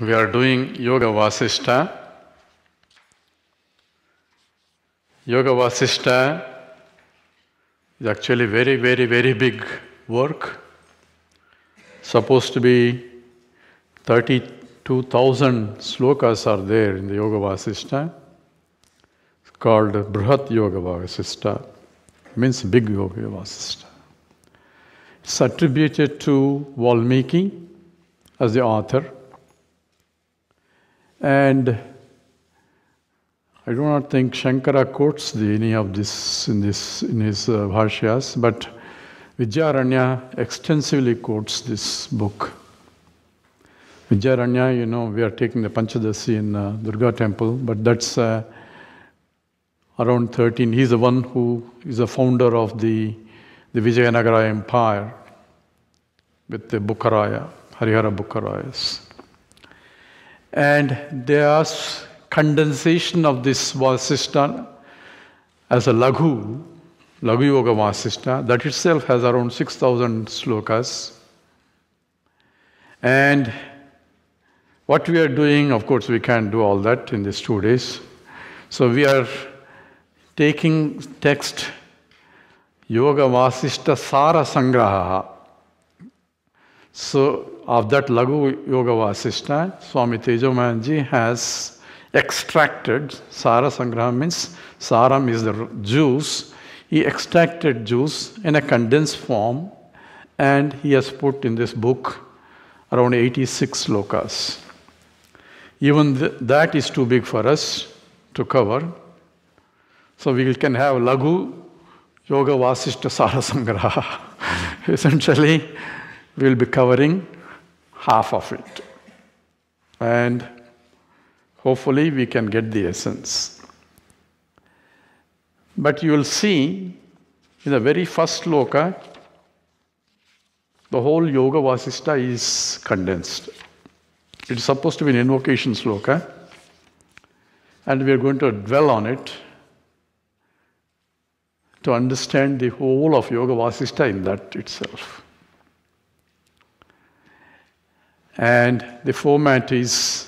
we are doing Yoga Vasistha. Yoga Vasistha is actually very, very, very big work. Supposed to be 32,000 slokas are there in the Yoga Vasistha. It's called Brihat Yoga Vasistha. means big Yoga Vasistha. It's attributed to Valmiki as the author. And I do not think Shankara quotes the, any of this in, this, in his uh, but Vijayaranya extensively quotes this book. Vijayaranya, you know, we are taking the Panchadasi in uh, Durga temple, but that's uh, around 13. He's the one who is the founder of the, the Vijayanagara empire with the Bukharaya, Harihara Bukharayas and there's condensation of this vasishtha as a laghu, laghu yoga vasishtha, that itself has around 6,000 slokas. And what we are doing, of course, we can't do all that in these two days. So we are taking text Yoga Vasishta Sara Sangraha. So of that Lagu Yoga Vasishtha, Swami Tejomanji has extracted, Sara Sangraha means Saram is the juice, he extracted juice in a condensed form and he has put in this book around 86 lokas. Even th that is too big for us to cover. So we can have Lagu Yoga Vasishta Sara Sangraha. Essentially, we will be covering half of it. And hopefully we can get the essence. But you will see in the very first loka, the whole Yoga Vasista is condensed. It's supposed to be an invocation sloka, and we are going to dwell on it to understand the whole of Yoga Vasista in that itself. And the format is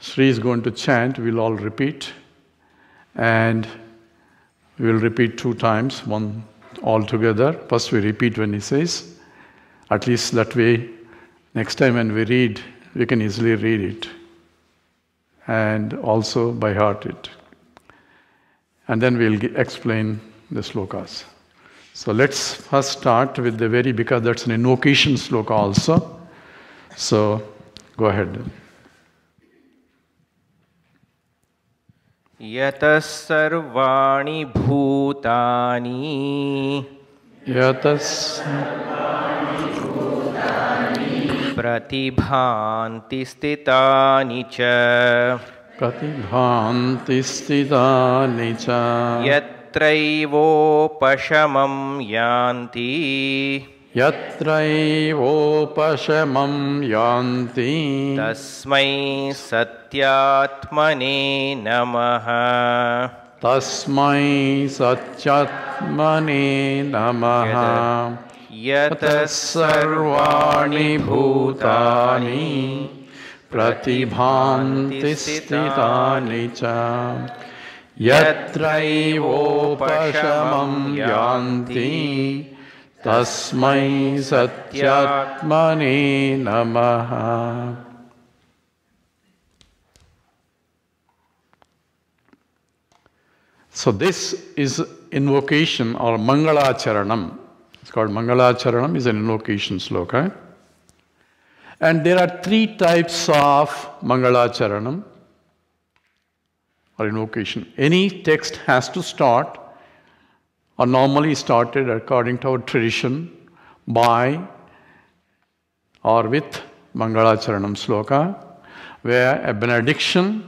Sri is going to chant, we'll all repeat, and we'll repeat two times, one all together. First, we repeat when he says, at least that way, next time when we read, we can easily read it and also by heart it. And then we'll explain the slokas. So let's first start with the very, because that's an invocation sloka also. So, go ahead. यतः सर्वाणि भूतानि यतः प्रतिभान्ति स्थितानि च प्रतिभान्ति स्थितानि च यत्रैवोपशमं यान्ति यत्रैवोपशमं यान्ति तस्मै सत्यात्मने नमः तस्मै सत्यात्मने नमः यतः सर्वाणि भूतानि प्रतिभान्ति स्थितानि च यत्रैवोपशमं यान्ति तस्मै सत्यात्मने नमः So this is invocation or Mangalacharanam. It's called Mangalacharanam is an invocation sloka. And there are three types of Mangalacharanam or invocation. Any text has to start are normally started according to our tradition by or with Mangalacharanam sloka, where a benediction,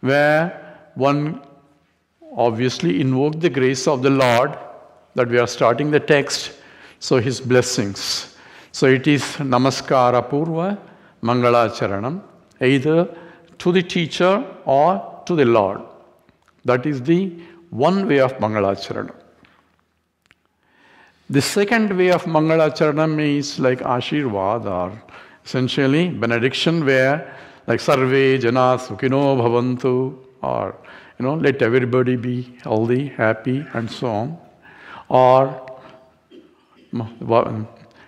where one obviously invoke the grace of the Lord that we are starting the text, so his blessings. So it is Namaskara Purva Mangalacharanam, either to the teacher or to the Lord. That is the one way of Mangalacharanam. The second way of Mangala Charanam is like Ashirvad or essentially benediction where like Sarve Jana Sukhino Bhavantu or you know let everybody be healthy, happy and so on or Kale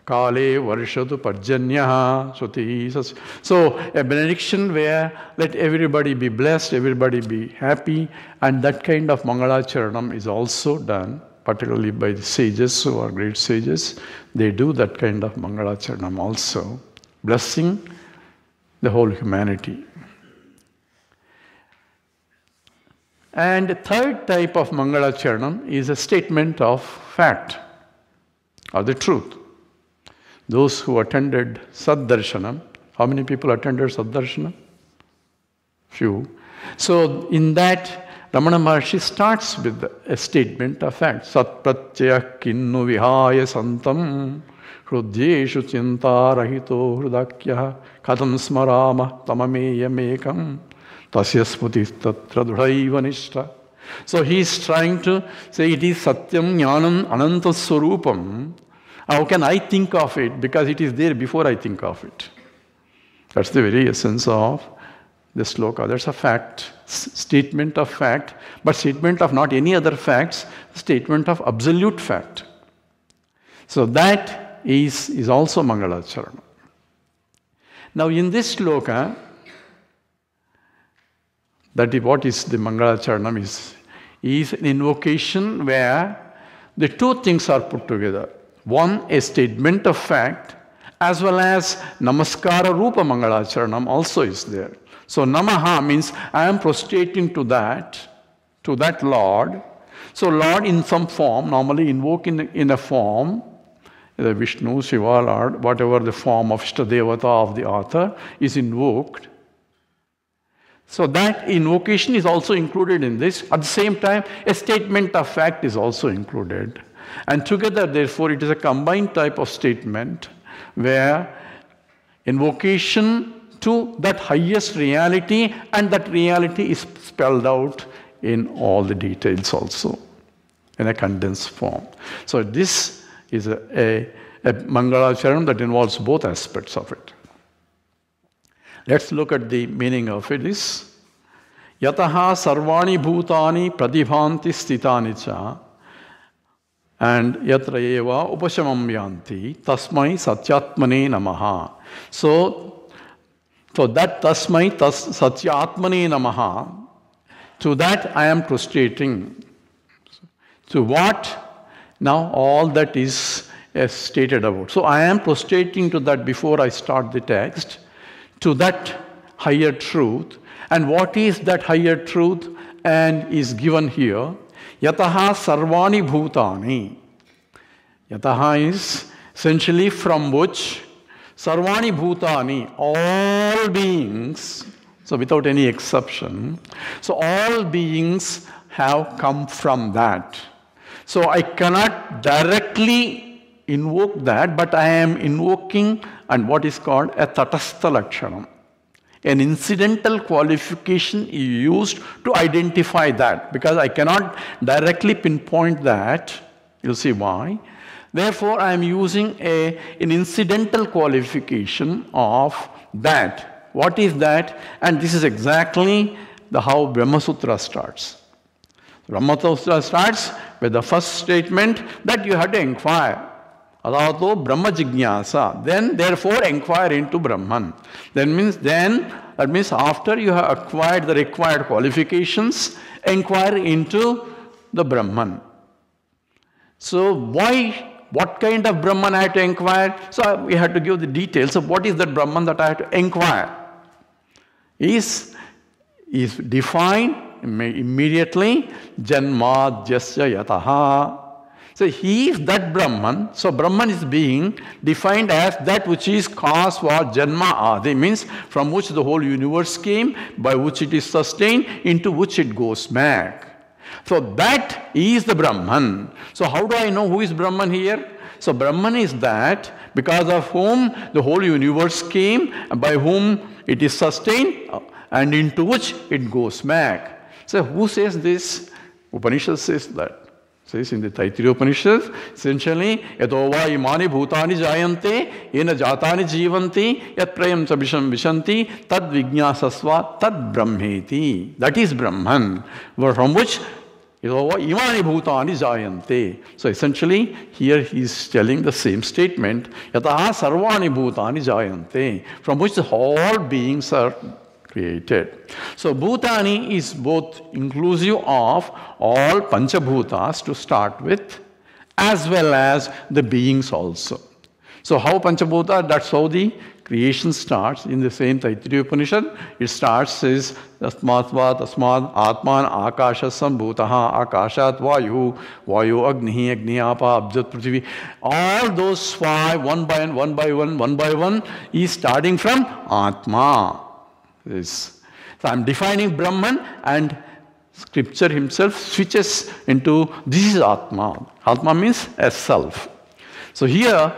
Varshatu Parjanya Suti. So a benediction where let everybody be blessed, everybody be happy and that kind of Mangala Charanam is also done particularly by the sages who are great sages, they do that kind of Mangalacharnam also, blessing the whole humanity. And the third type of Mangalacharnam is a statement of fact or the truth. Those who attended Saddarshanam, how many people attended Saddarshanam? Few. So, in that, Ramana Maharshi starts with a statement of fact. Satpratyaya kinnu vihaya santam hrudyeshu chinta rahito hrudakya kadam smarama tamameyamekam tasya smutistatra dhudaiva So he is trying to say it is satyam jnanam ananta swarupam. How can I think of it? Because it is there before I think of it. That's the very essence of this sloka. That's a fact, statement of fact, but statement of not any other facts, statement of absolute fact. So that is, is also Mangalacharana. Now in this sloka, that is what is the Mangalacharanam is, is an invocation where the two things are put together. One, a statement of fact, as well as Namaskara Rupa Mangalacharanam also is there. So Namaha means I am prostrating to that, to that Lord. So Lord in some form, normally invoke in, in a form, the Vishnu, Shiva, Lord, whatever the form of Devata of the author is invoked. So that invocation is also included in this. At the same time, a statement of fact is also included. And together, therefore, it is a combined type of statement where invocation to that highest reality and that reality is spelled out in all the details also in a condensed form. So this is a, a, a Mangalacharan that involves both aspects of it. Let's look at the meaning of This Yataha sarvani bhutani pradibhanti sthitani cha and yatra eva upashamam yanti tasmai satyatmane namaha. So, so that tasmai tas, satyatmane namaha, to that I am prostrating. To what? Now all that is eh, stated about. So I am prostrating to that before I start the text, to that higher truth. And what is that higher truth and is given here? Yataha sarvani bhutani. Yataha is essentially from which sarvani bhutani, all beings, so without any exception, so all beings have come from that. So I cannot directly invoke that, but I am invoking and what is called a tatastha lakshanam. An incidental qualification is used to identify that because I cannot directly pinpoint that. You see why? Therefore, I am using a, an incidental qualification of that. What is that? And this is exactly the how Brahma Sutra starts. Brahma Sutra starts with the first statement that you have to inquire Ato Brahma Then therefore inquire into Brahman. That means then that means after you have acquired the required qualifications, inquire into the Brahman. So why what kind of Brahman I have to inquire? So we had to give the details of what is that Brahman that I have to inquire. Is is defined immediately janmadhyasya yataha so he is that Brahman. So Brahman is being defined as that which is cause for Janma Adi, means from which the whole universe came, by which it is sustained, into which it goes back. So that is the Brahman. So how do I know who is Brahman here? So Brahman is that because of whom the whole universe came, by whom it is sustained, and into which it goes back. So who says this? Upanishad says that. says in the Taittiriya Upanishad, essentially, yatova imani bhutani jayante, yena jatani jivanti, yat prayam cha visham vishanti, tad vijnasasva, tad brahmeti. That is Brahman, from which yatova imani bhutani jayante. So essentially, here he is telling the same statement, yataha sarvani bhutani jayante, from which all beings are created. So Bhutani is both inclusive of all Panchabhutas to start with as well as the beings also. So how Panchabhuta, that's how the creation starts in the same Taittiriya Upanishad. It starts is Tasmatva Tasmad Atman Akashasam, Bhutaha, Akashat Vayu Vayu Agnihi Agniapa Abjat Prithivi. All those five, one by one, one by one, one by one, is starting from Atma. So I am defining Brahman and scripture himself switches into this is Atma. Atma means a self. So here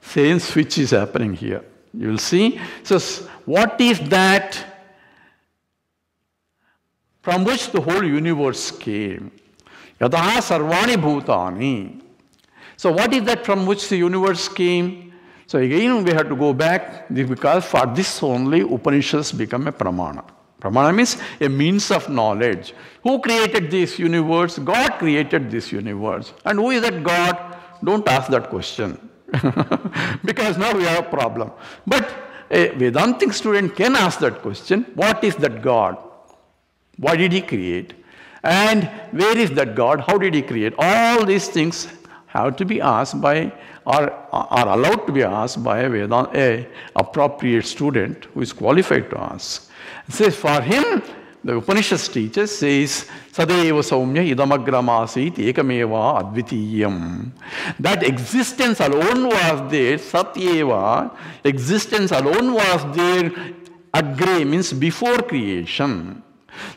same switch is happening here. You will see. So what is that from which the whole universe came? Yadaha sarvani bhutani. So what is that from which the universe came? So again we have to go back because for this only Upanishads become a pramana. Pramana means a means of knowledge. Who created this universe? God created this universe. And who is that God? Don't ask that question. because now we have a problem. But a Vedantic student can ask that question, what is that God? Why did he create? And where is that God? How did he create? All these things have to be asked by are, are allowed to be asked by a Vedanta, a appropriate student who is qualified to ask. It says for him, the Upanishads teacher says, Sadeva Saumya Idamagramasit Ekameva Advitiyam. That existence alone was there, Satyeva, existence alone was there, Agre means before creation.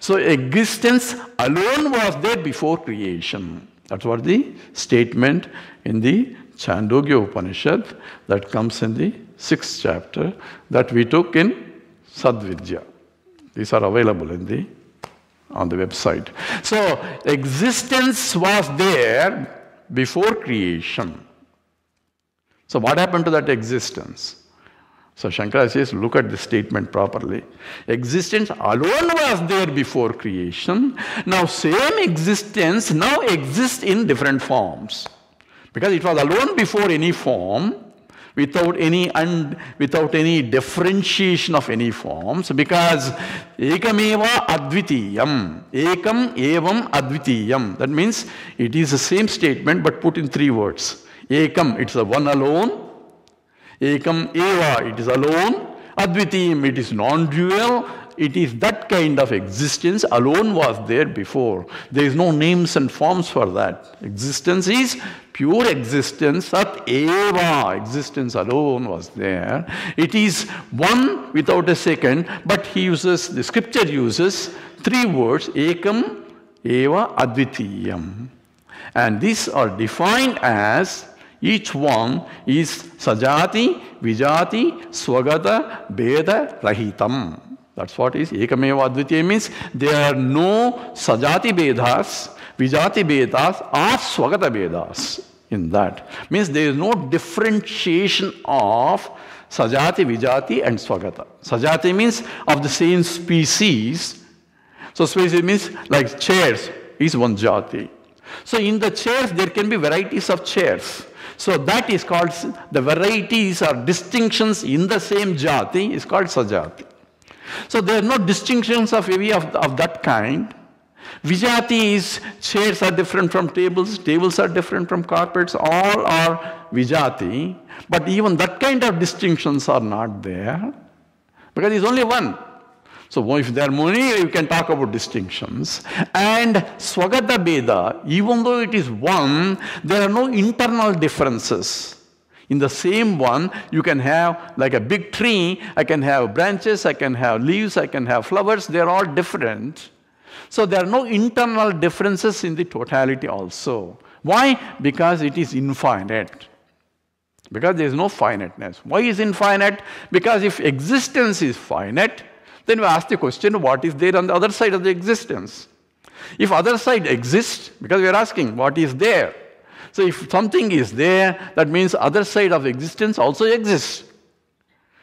So existence alone was there before creation. That's what the statement in the Chandogya Upanishad that comes in the sixth chapter that we took in Sadvidya. These are available in the on the website. So existence was there before creation. So what happened to that existence? So Shankara says, look at this statement properly. Existence alone was there before creation. Now same existence now exists in different forms. Because it was alone before any form, without any and without any differentiation of any forms because ekameva advitiyam ekam evam advitiyam that means it is the same statement but put in three words ekam it's a one alone ekam eva it is alone advitiyam it is non dual it is that kind of existence alone was there before there is no names and forms for that existence is pure existence, Sat Eva, existence alone was there. It is one without a second, but he uses, the scripture uses three words, Ekam, Eva, Advitiyam. And these are defined as each one is Sajati, Vijati, Swagata, beda, Rahitam. That's what is Ekameva Advitya means there are no Sajati Vedas, Vijati Vedas or Swagata Vedas in that. Means there is no differentiation of Sajati, Vijati and Swagata. Sajati means of the same species. So species means like chairs is one jati. So in the chairs there can be varieties of chairs. So that is called the varieties or distinctions in the same jati is called sajati. So there are no distinctions of any of, of that kind. Vijati is chairs are different from tables, tables are different from carpets, all are Vijati. But even that kind of distinctions are not there because it's only one. So if there are many, you can talk about distinctions. And Swagata Beda, even though it is one, there are no internal differences. In the same one, you can have like a big tree, I can have branches, I can have leaves, I can have flowers, they're all different. So there are no internal differences in the totality also. Why? Because it is infinite. Because there is no finiteness. Why is infinite? Because if existence is finite, then we ask the question, what is there on the other side of the existence? If other side exists, because we are asking, what is there? So if something is there, that means other side of existence also exists.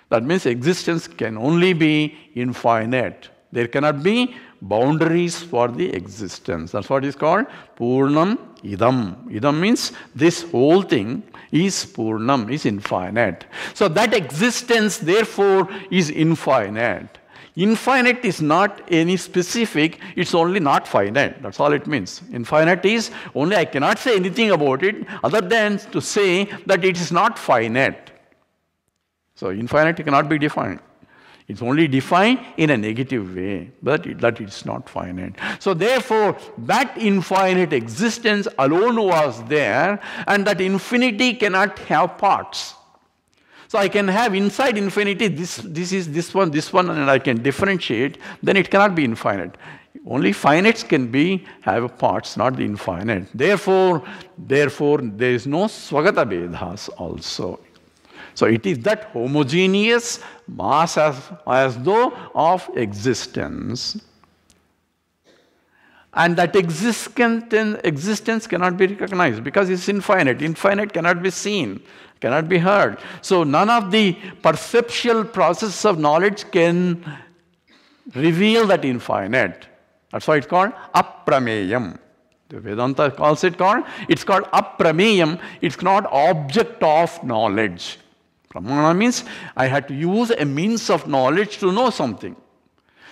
That means existence can only be infinite. There cannot be boundaries for the existence. That's what is called Purnam Idam. Idam means this whole thing is Purnam, is infinite. So that existence, therefore, is infinite. Infinite is not any specific, it's only not finite. That's all it means. Infinite is only I cannot say anything about it other than to say that it is not finite. So infinite cannot be defined. It's only defined in a negative way, but it, that it's not finite. So therefore, that infinite existence alone was there, and that infinity cannot have parts. So I can have inside infinity, this, this is this one, this one, and I can differentiate, then it cannot be infinite. Only finites can be, have parts, not the infinite. Therefore, therefore, there is no swagata vedhas also. So it is that homogeneous mass as, as though of existence and that existence cannot be recognized because it's infinite. Infinite cannot be seen, cannot be heard. So none of the perceptual process of knowledge can reveal that infinite. That's why it's called aprameyam. The Vedanta calls it called. It's called aprameyam. It's not object of knowledge. Pramana means I had to use a means of knowledge to know something.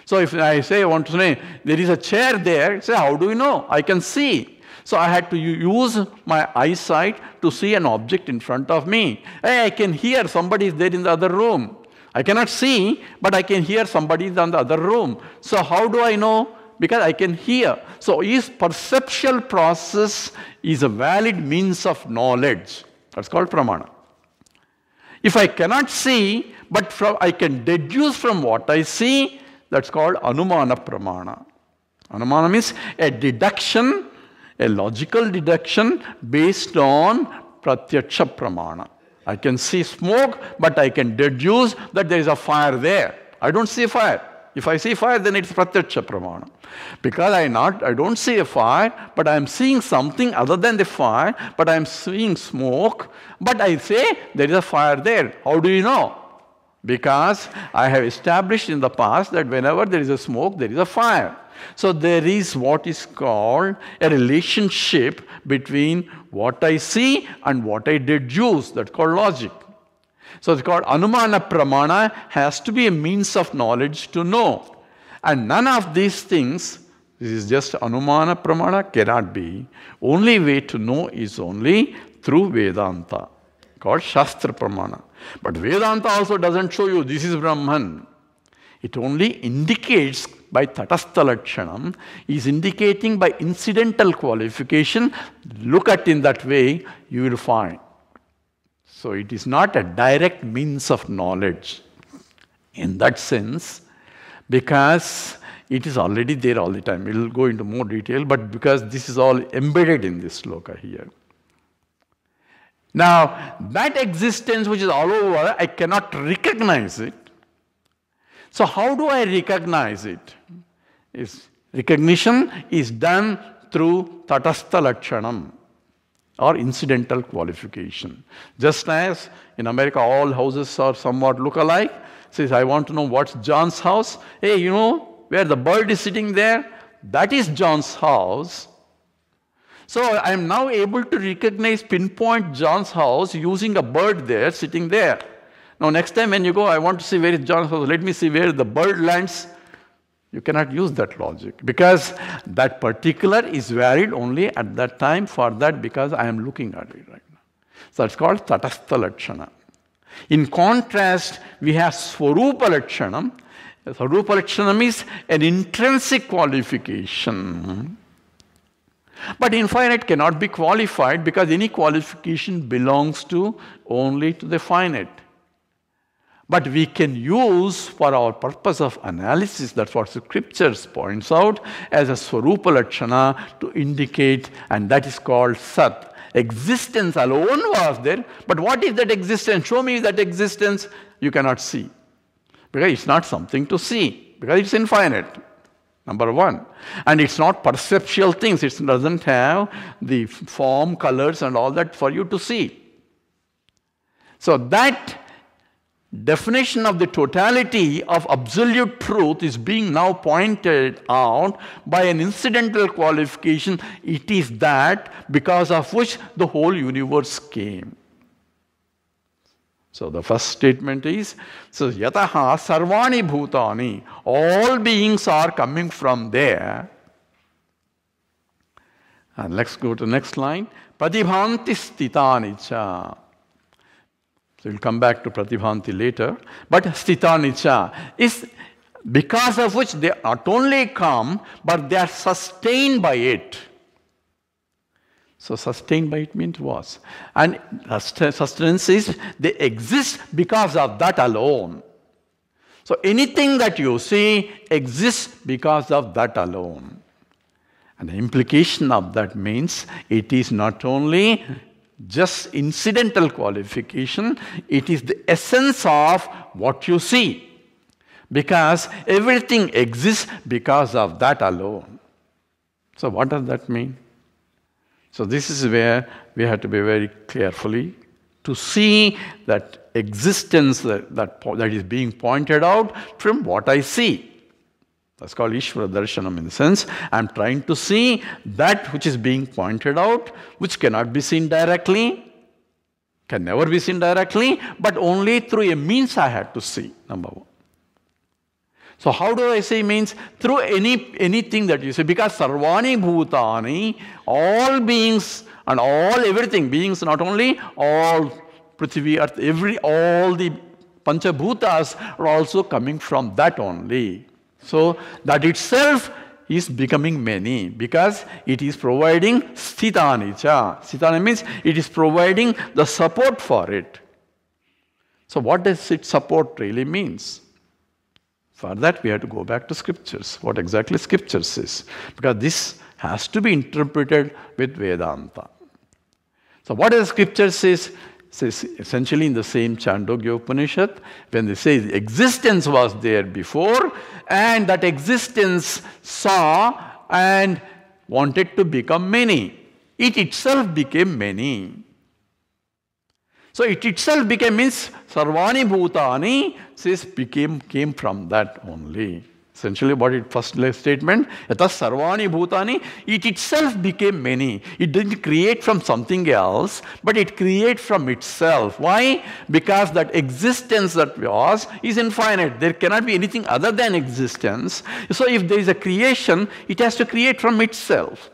So if I say, I want to say, there is a chair there, say, how do you know? I can see. So I had to use my eyesight to see an object in front of me. Hey, I can hear somebody is there in the other room. I cannot see, but I can hear somebody is in the other room. So how do I know? Because I can hear. So his perceptual process is a valid means of knowledge. That's called pramana. If I cannot see, but from, I can deduce from what I see, that's called Anumana Pramana. Anumana means a deduction, a logical deduction based on Pratyaksha Pramana. I can see smoke, but I can deduce that there is a fire there. I don't see fire. If I see fire, then it's pratyaksha pramana. Because I not, I don't see a fire, but I am seeing something other than the fire, but I am seeing smoke, but I say there is a fire there. How do you know? Because I have established in the past that whenever there is a smoke, there is a fire. So there is what is called a relationship between what I see and what I deduce. That's called logic. So it's called Anumana Pramana has to be a means of knowledge to know. And none of these things, this is just Anumana Pramana, cannot be. Only way to know is only through Vedanta called Shastra Pramana. But Vedanta also doesn't show you this is Brahman. It only indicates by Tatastha is indicating by incidental qualification. Look at in that way, you will find. So it is not a direct means of knowledge in that sense because it is already there all the time. We'll go into more detail, but because this is all embedded in this sloka here. Now, that existence which is all over, I cannot recognize it. So, how do I recognize it? Is recognition is done through tatastha lakshanam or incidental qualification. Just as in America, all houses are somewhat look alike. Says, I want to know what's John's house. Hey, you know where the bird is sitting there? That is John's house. So I am now able to recognize, pinpoint John's house using a bird there, sitting there. Now, next time when you go, I want to see where is John's house, let me see where the bird lands. You cannot use that logic because that particular is varied only at that time for that because I am looking at it right now. So it's called Tatastha Lakshana. In contrast, we have Swarupa Lakshanam. Swarupa Lakshanam is an intrinsic qualification but infinite cannot be qualified because any qualification belongs to only to the finite. But we can use for our purpose of analysis, that's what the scriptures points out, as a Swarupa to indicate, and that is called Sat. Existence alone was there, but what is that existence? Show me that existence. You cannot see. Because it's not something to see, because it's infinite. Number one. And it's not perceptual things. It doesn't have the form, colors, and all that for you to see. So that definition of the totality of absolute truth is being now pointed out by an incidental qualification. It is that because of which the whole universe came. So the first statement is, so yataha sarvani bhutani, all beings are coming from there. And let's go to the next line. Pratibhanti sthitani cha. So we'll come back to pratibhanti later. But sthitani cha is because of which they not only come, but they are sustained by it. So sustained by it means was. And sustenance is they exist because of that alone. So anything that you see exists because of that alone. And the implication of that means it is not only just incidental qualification, it is the essence of what you see. Because everything exists because of that alone. So what does that mean? So this is where we have to be very carefully to see that existence that, that, that is being pointed out from what I see. That's called Ishvara Darshanam in the sense I'm trying to see that which is being pointed out, which cannot be seen directly, can never be seen directly, but only through a means I had to see, number one. So how do I say means through any anything that you say because sarvani bhutani all beings and all everything beings not only all prithvi earth every all the panchabhutas are also coming from that only. So that itself is becoming many because it is providing sthitani cha. Sthitani means it is providing the support for it. So what does it support really means? For that, we have to go back to scriptures, what exactly scripture says, because this has to be interpreted with Vedanta. So, what does scripture says? says essentially in the same Chandogya Upanishad, when they say existence was there before, and that existence saw and wanted to become many. It itself became many. So it itself became means Sarvani Bhutani says became, came from that only. Essentially, what it first statement, yatas sarvani bhutani, it itself became many. It didn't create from something else, but it create from itself. Why? Because that existence that was is infinite. There cannot be anything other than existence. So if there is a creation, it has to create from itself.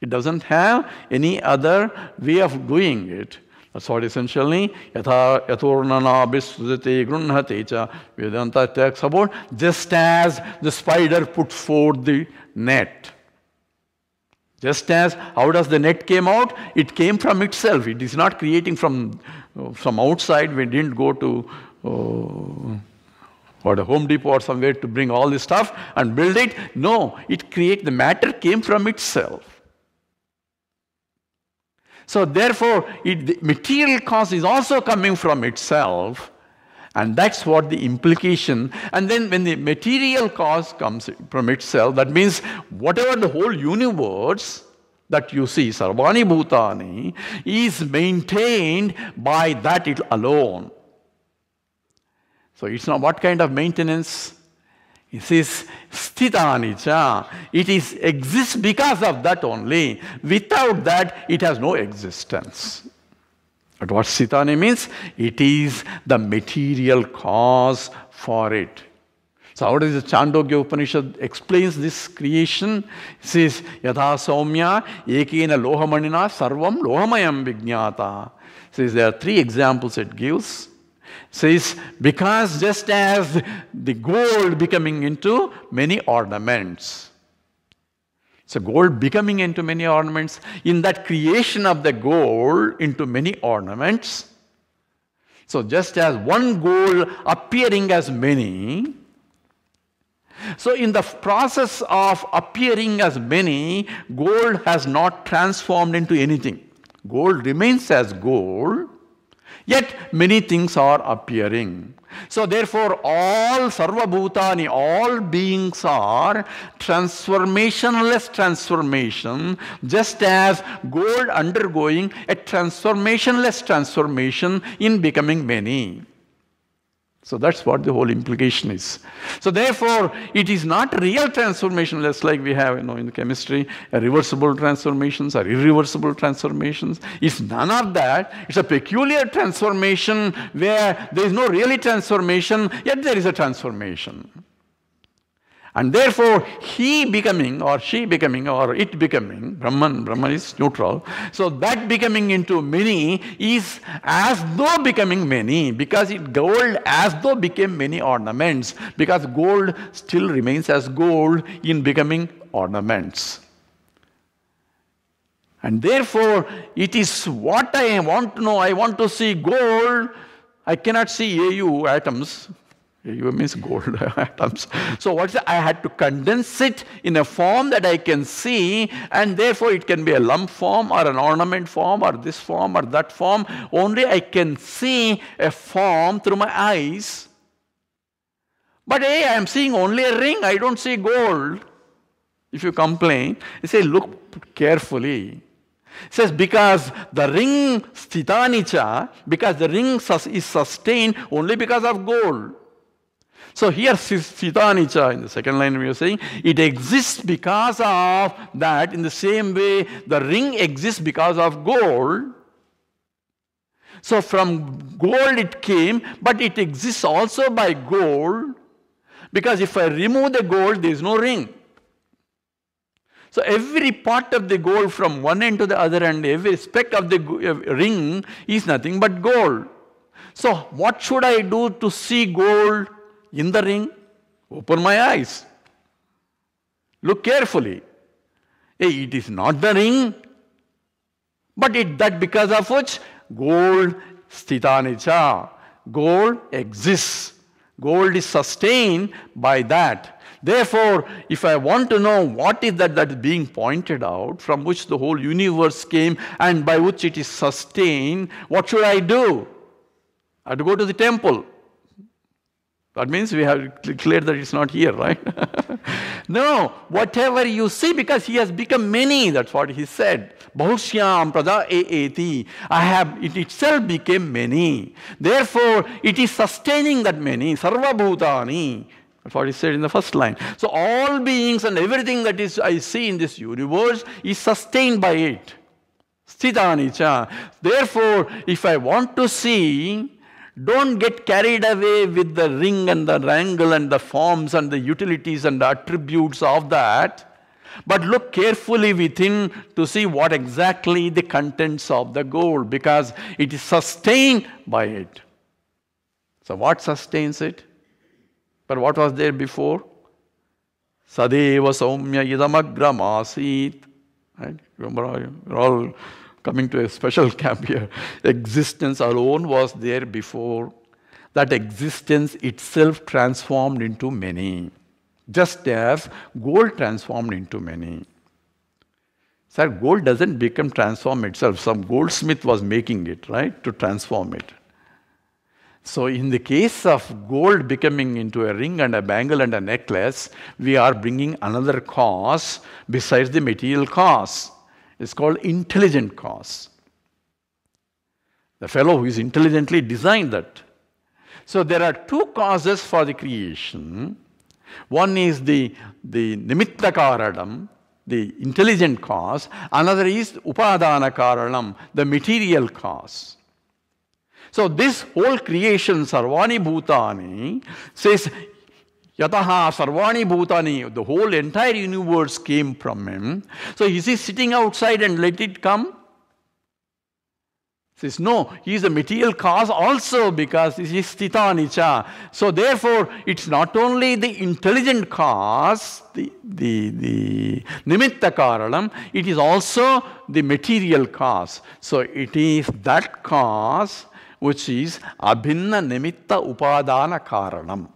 It doesn't have any other way of doing it. That's what essentially yatha yaturnana visudati grunhati cha Vedanta talks about just as the spider put forth the net. Just as how does the net came out? It came from itself. It is not creating from from outside. We didn't go to uh, or the Home Depot or somewhere to bring all this stuff and build it. No, it create the matter came from itself. So, therefore, it, the material cause is also coming from itself, and that's what the implication. And then, when the material cause comes from itself, that means whatever the whole universe that you see, Sarvani Bhutani, is maintained by that it alone. So, it's not what kind of maintenance? It says sthitanicha. It is exists because of that only. Without that, it has no existence. But what sthitani means? It is the material cause for it. So how does the Chandogya Upanishad explains this creation? It says, "Yatha Saumya Ekena Lohamanina Sarvam Lohamayam Vijnata. Says there are three examples it gives says, because just as the gold becoming into many ornaments. So gold becoming into many ornaments, in that creation of the gold into many ornaments. So just as one gold appearing as many, so, in the process of appearing as many, gold has not transformed into anything. Gold remains as gold, Yet many things are appearing. So therefore all sarvabhutani, all beings are transformationless transformation, just as gold undergoing a transformationless transformation in becoming many. So that's what the whole implication is. So therefore, it is not real transformation, Just like we have you know, in chemistry, reversible transformations or irreversible transformations. It's none of that. It's a peculiar transformation where there is no really transformation, yet there is a transformation. And therefore, he becoming or she becoming or it becoming, Brahman, Brahman is neutral. So that becoming into many is as though becoming many because it gold as though became many ornaments because gold still remains as gold in becoming ornaments. And therefore, it is what I want to know. I want to see gold. I cannot see AU atoms you means gold atoms. So what I had to condense it in a form that I can see, and therefore it can be a lump form or an ornament form or this form or that form. Only I can see a form through my eyes. But hey, I am seeing only a ring. I don't see gold. If you complain, you say, look carefully. It says, because the ring sthitanicha, because the ring is sustained only because of gold. So here Siddhanicha in the second line we are saying it exists because of that in the same way the ring exists because of gold. So from gold it came but it exists also by gold because if I remove the gold there is no ring. So every part of the gold from one end to the other end every speck of the uh, ring is nothing but gold. So what should I do to see gold? in the ring, open my eyes. Look carefully. Hey, it is not the ring, but it that because of which gold sthitanicha. Gold exists. Gold is sustained by that. Therefore, if I want to know what is that that is being pointed out, from which the whole universe came and by which it is sustained, what should I do? I have to go to the temple. That means we have declared that it's not here, right? no, whatever you see, because he has become many, that's what he said. Bahushyam prada aeti. I have, it itself became many. Therefore, it is sustaining that many. Sarva bhutani. That's what he said in the first line. So all beings and everything that is I see in this universe is sustained by it. Sthitani cha. Therefore, if I want to see don't get carried away with the ring and the wrangle and the forms and the utilities and the attributes of that. But look carefully within to see what exactly the contents of the gold because it is sustained by it. So, what sustains it? But what was there before? Sadeva Saumya Idamagram Asit. Right? Remember, all coming to a special camp here. Existence alone was there before. That existence itself transformed into many, just as gold transformed into many. Sir, gold doesn't become transform itself. Some goldsmith was making it, right, to transform it. So, in the case of gold becoming into a ring and a bangle and a necklace, we are bringing another cause besides the material cause. It's called intelligent cause. The fellow who is intelligently designed that. So there are two causes for the creation. One is the, the nimitta karanam, the intelligent cause. Another is upadana karanam, the material cause. So this whole creation, sarvani bhutani, says Yataha Sarvani Bhutani, the whole entire universe came from him. So is he sitting outside and let it come? Says, no, he is a material cause also because he is Titanicha. So therefore, it's not only the intelligent cause, the, the, the Nimitta Karanam, it is also the material cause. So it is that cause which is Abhinna Nimitta Upadana Karanam.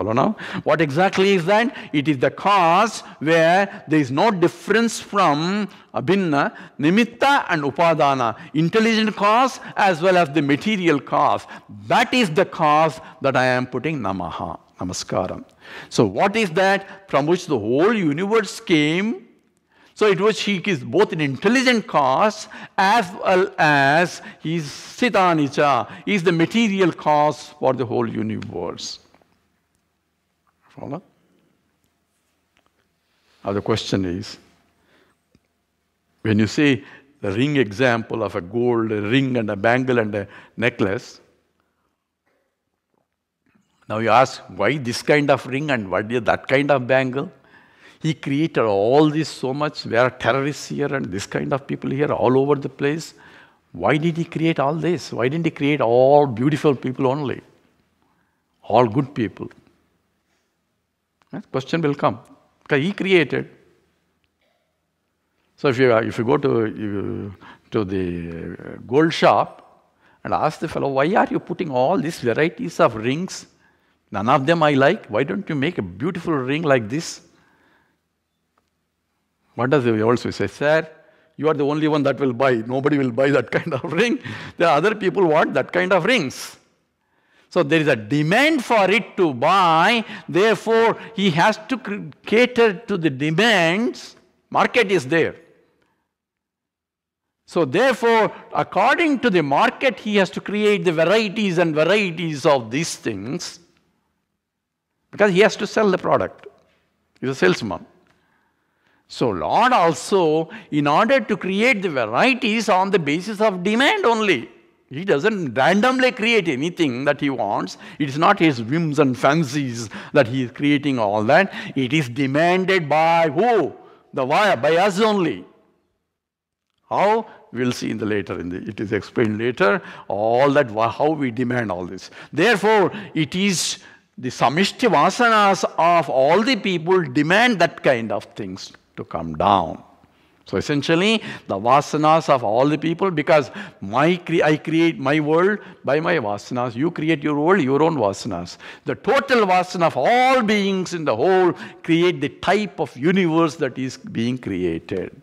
Follow now? What exactly is that? It is the cause where there is no difference from abhinna, nimitta and upadana. Intelligent cause as well as the material cause. That is the cause that I am putting namaha, namaskaram. So what is that from which the whole universe came? So it was he is both an intelligent cause as well as his is is the material cause for the whole universe. Follow? Now the question is, when you see the ring example of a gold ring and a bangle and a necklace, now you ask, why this kind of ring and why that kind of bangle? He created all this so much. There are terrorists here and this kind of people here all over the place. Why did he create all this? Why didn't he create all beautiful people only? All good people. Right? Question will come. Because he created. So if you, uh, if you go to, you, to the uh, gold shop and ask the fellow, why are you putting all these varieties of rings? None of them I like. Why don't you make a beautiful ring like this? What does he also say? Sir, you are the only one that will buy. Nobody will buy that kind of ring. There are other people want that kind of rings. So there is a demand for it to buy, therefore he has to cater to the demands, market is there. So therefore, according to the market, he has to create the varieties and varieties of these things because he has to sell the product. He's a salesman. So Lord also, in order to create the varieties on the basis of demand only, he doesn't randomly create anything that he wants. It is not his whims and fancies that he is creating all that. It is demanded by who? The why, by us only. How? We'll see in the later. In the, it is explained later. All that, how we demand all this. Therefore, it is the samishti vasanas of all the people demand that kind of things to come down. So essentially, the vasanas of all the people, because my cre I create my world by my vasanas. You create your world, your own vasanas. The total vasana of all beings in the whole create the type of universe that is being created.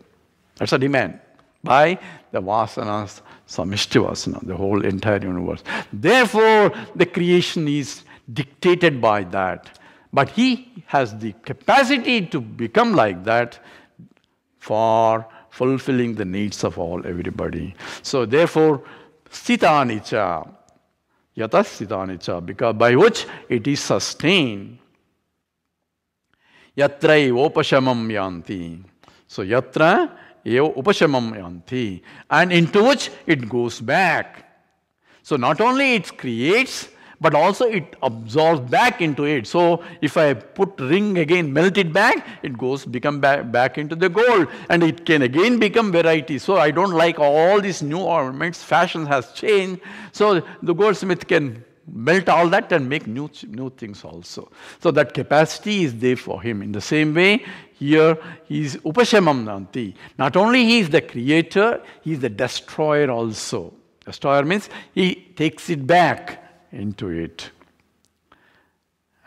That's a demand by the vasanas, samishti vasana, the whole entire universe. Therefore, the creation is dictated by that. But he has the capacity to become like that for fulfilling the needs of all everybody. So therefore, sitanicha, yata sitanicha, because by which it is sustained. Yatra opashamam yanti. So yatra upashamam yanti. And into which it goes back. So not only it creates but also it absorbs back into it. So if I put ring again, melt it back, it goes become back, back into the gold and it can again become variety. So I don't like all these new ornaments, fashion has changed. So the goldsmith can melt all that and make new, new things also. So that capacity is there for him. In the same way, here he is upashamam nanti. Not only he is the creator, he is the destroyer also. Destroyer means he takes it back into it.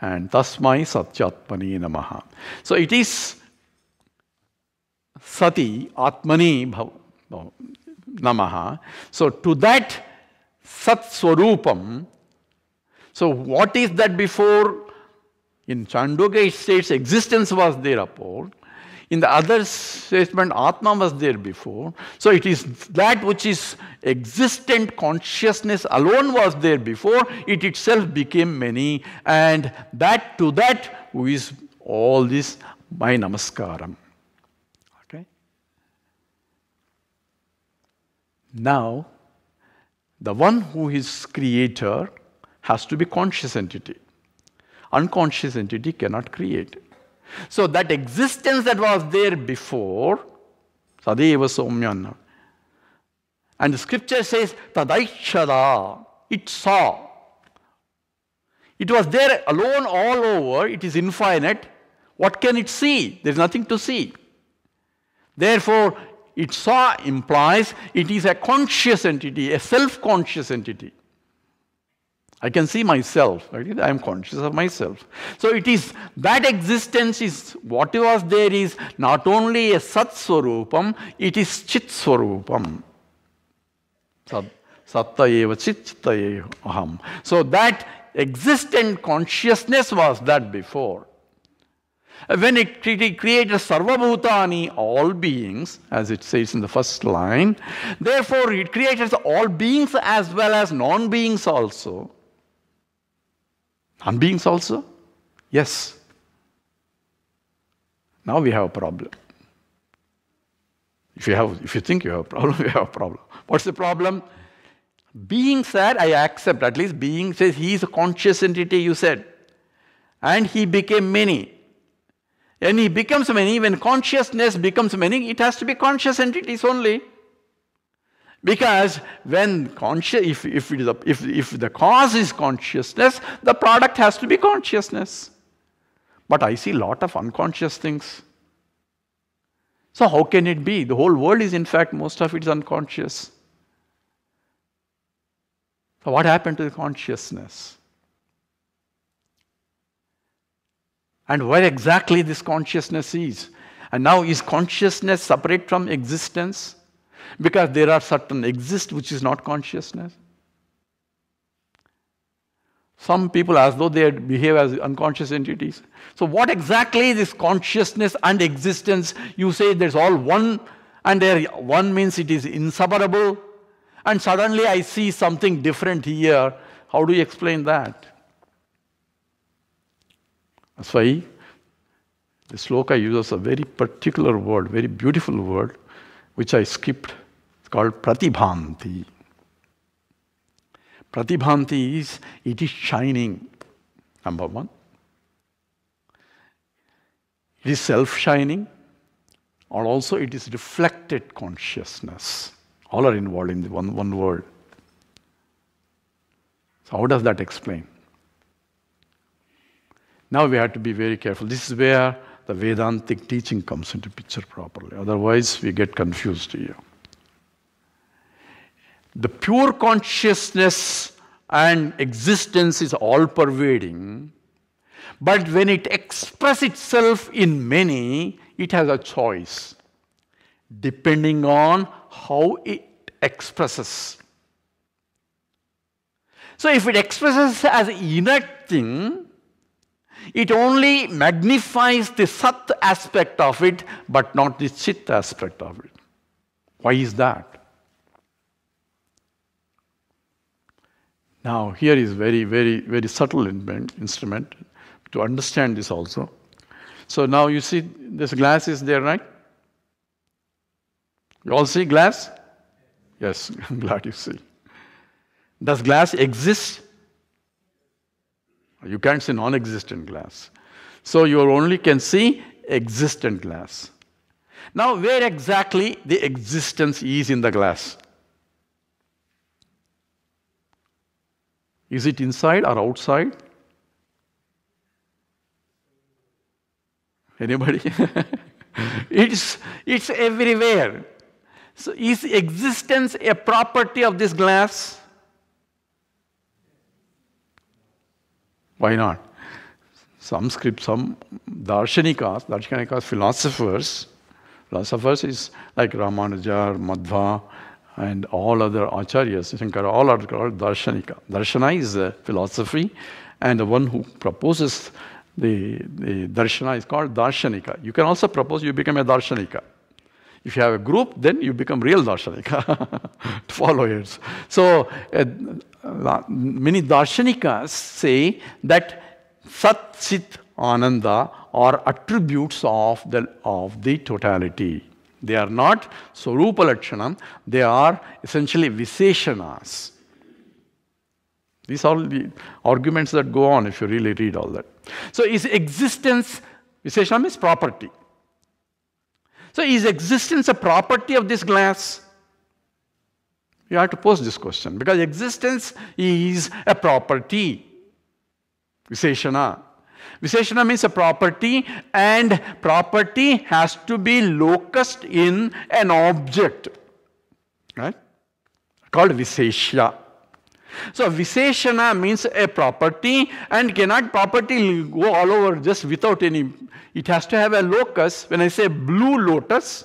And thus my Satyatmani Namaha. So it is Sati Atmani Namaha. So to that Sat Swarupam. So what is that before? In Chandogya it states existence was thereupon. In the other statement, Atma was there before. So it is that which is existent consciousness alone was there before. It itself became many. And that to that is all this my namaskaram. Okay? Now, the one who is creator has to be conscious entity. Unconscious entity cannot create. So that existence that was there before, Sadeva Somyana. And the scripture says, Tadaikshada, it saw. It was there alone all over, it is infinite. What can it see? There is nothing to see. Therefore, it saw implies it is a conscious entity, a self conscious entity. I can see myself. Right? I am conscious of myself. So it is that existence is what was there is not only a Sat it is Chit Swarupam. Sat, satta eva Chit eva Aham. So that existent consciousness was that before. When it, it created Sarvabhutani, all beings, as it says in the first line, therefore it created all beings as well as non beings also. Unbeings also? Yes. Now we have a problem. If you, have, if you think you have a problem, you have a problem. What's the problem? Being said, I accept, at least being says he is a conscious entity, you said. And he became many. And he becomes many, when consciousness becomes many, it has to be conscious entities only. Because when conscious, if, if, the, if, if the cause is consciousness, the product has to be consciousness. But I see a lot of unconscious things. So how can it be? The whole world is in fact, most of it is unconscious. So what happened to the consciousness? And where exactly this consciousness is? And now is consciousness separate from existence? because there are certain exist which is not consciousness. Some people as though they behave as unconscious entities. So what exactly this consciousness and existence, you say there's all one and there one means it is inseparable and suddenly I see something different here. How do you explain that? That's why the sloka uses a very particular word, very beautiful word, which I skipped called pratibhanti. Pratibhanti is it is shining, number one. It is self shining, or also it is reflected consciousness. All are involved in the one, one word. So, how does that explain? Now we have to be very careful. This is where the Vedantic teaching comes into picture properly. Otherwise, we get confused here the pure consciousness and existence is all pervading. But when it expresses itself in many, it has a choice depending on how it expresses. So, if it expresses as inert thing, it only magnifies the sat aspect of it, but not the chit aspect of it. Why is that? Now, here is very, very, very subtle instrument to understand this also. So now you see this glass is there, right? You all see glass? Yes, I'm glad you see. Does glass exist? You can't see non existent glass. So you only can see existent glass. Now, where exactly the existence is in the glass? Is it inside or outside? Anybody? it's, it's everywhere. So, is existence a property of this glass? Why not? Some script, some darshanikas, darshanikas philosophers, philosophers is like Ramanuja Madhva, and all other acharyas, Shankara, all are called darshanika. Darshana is philosophy, and the one who proposes the, the darshana is called darshanika. You can also propose you become a darshanika. If you have a group, then you become real darshanika, followers. So uh, many darshanikas say that sat, sit, ananda are attributes of the, of the totality. They are not Swarupa they are essentially Viseshanas. These are the arguments that go on if you really read all that. So, is existence, Viseshanam is property. So, is existence a property of this glass? You have to pose this question because existence is a property, Viseshana. Visheshana means a property and property has to be locused in an object. Right? Called Vishesha. So Visheshana means a property and cannot property go all over just without any. It has to have a locus. When I say blue lotus,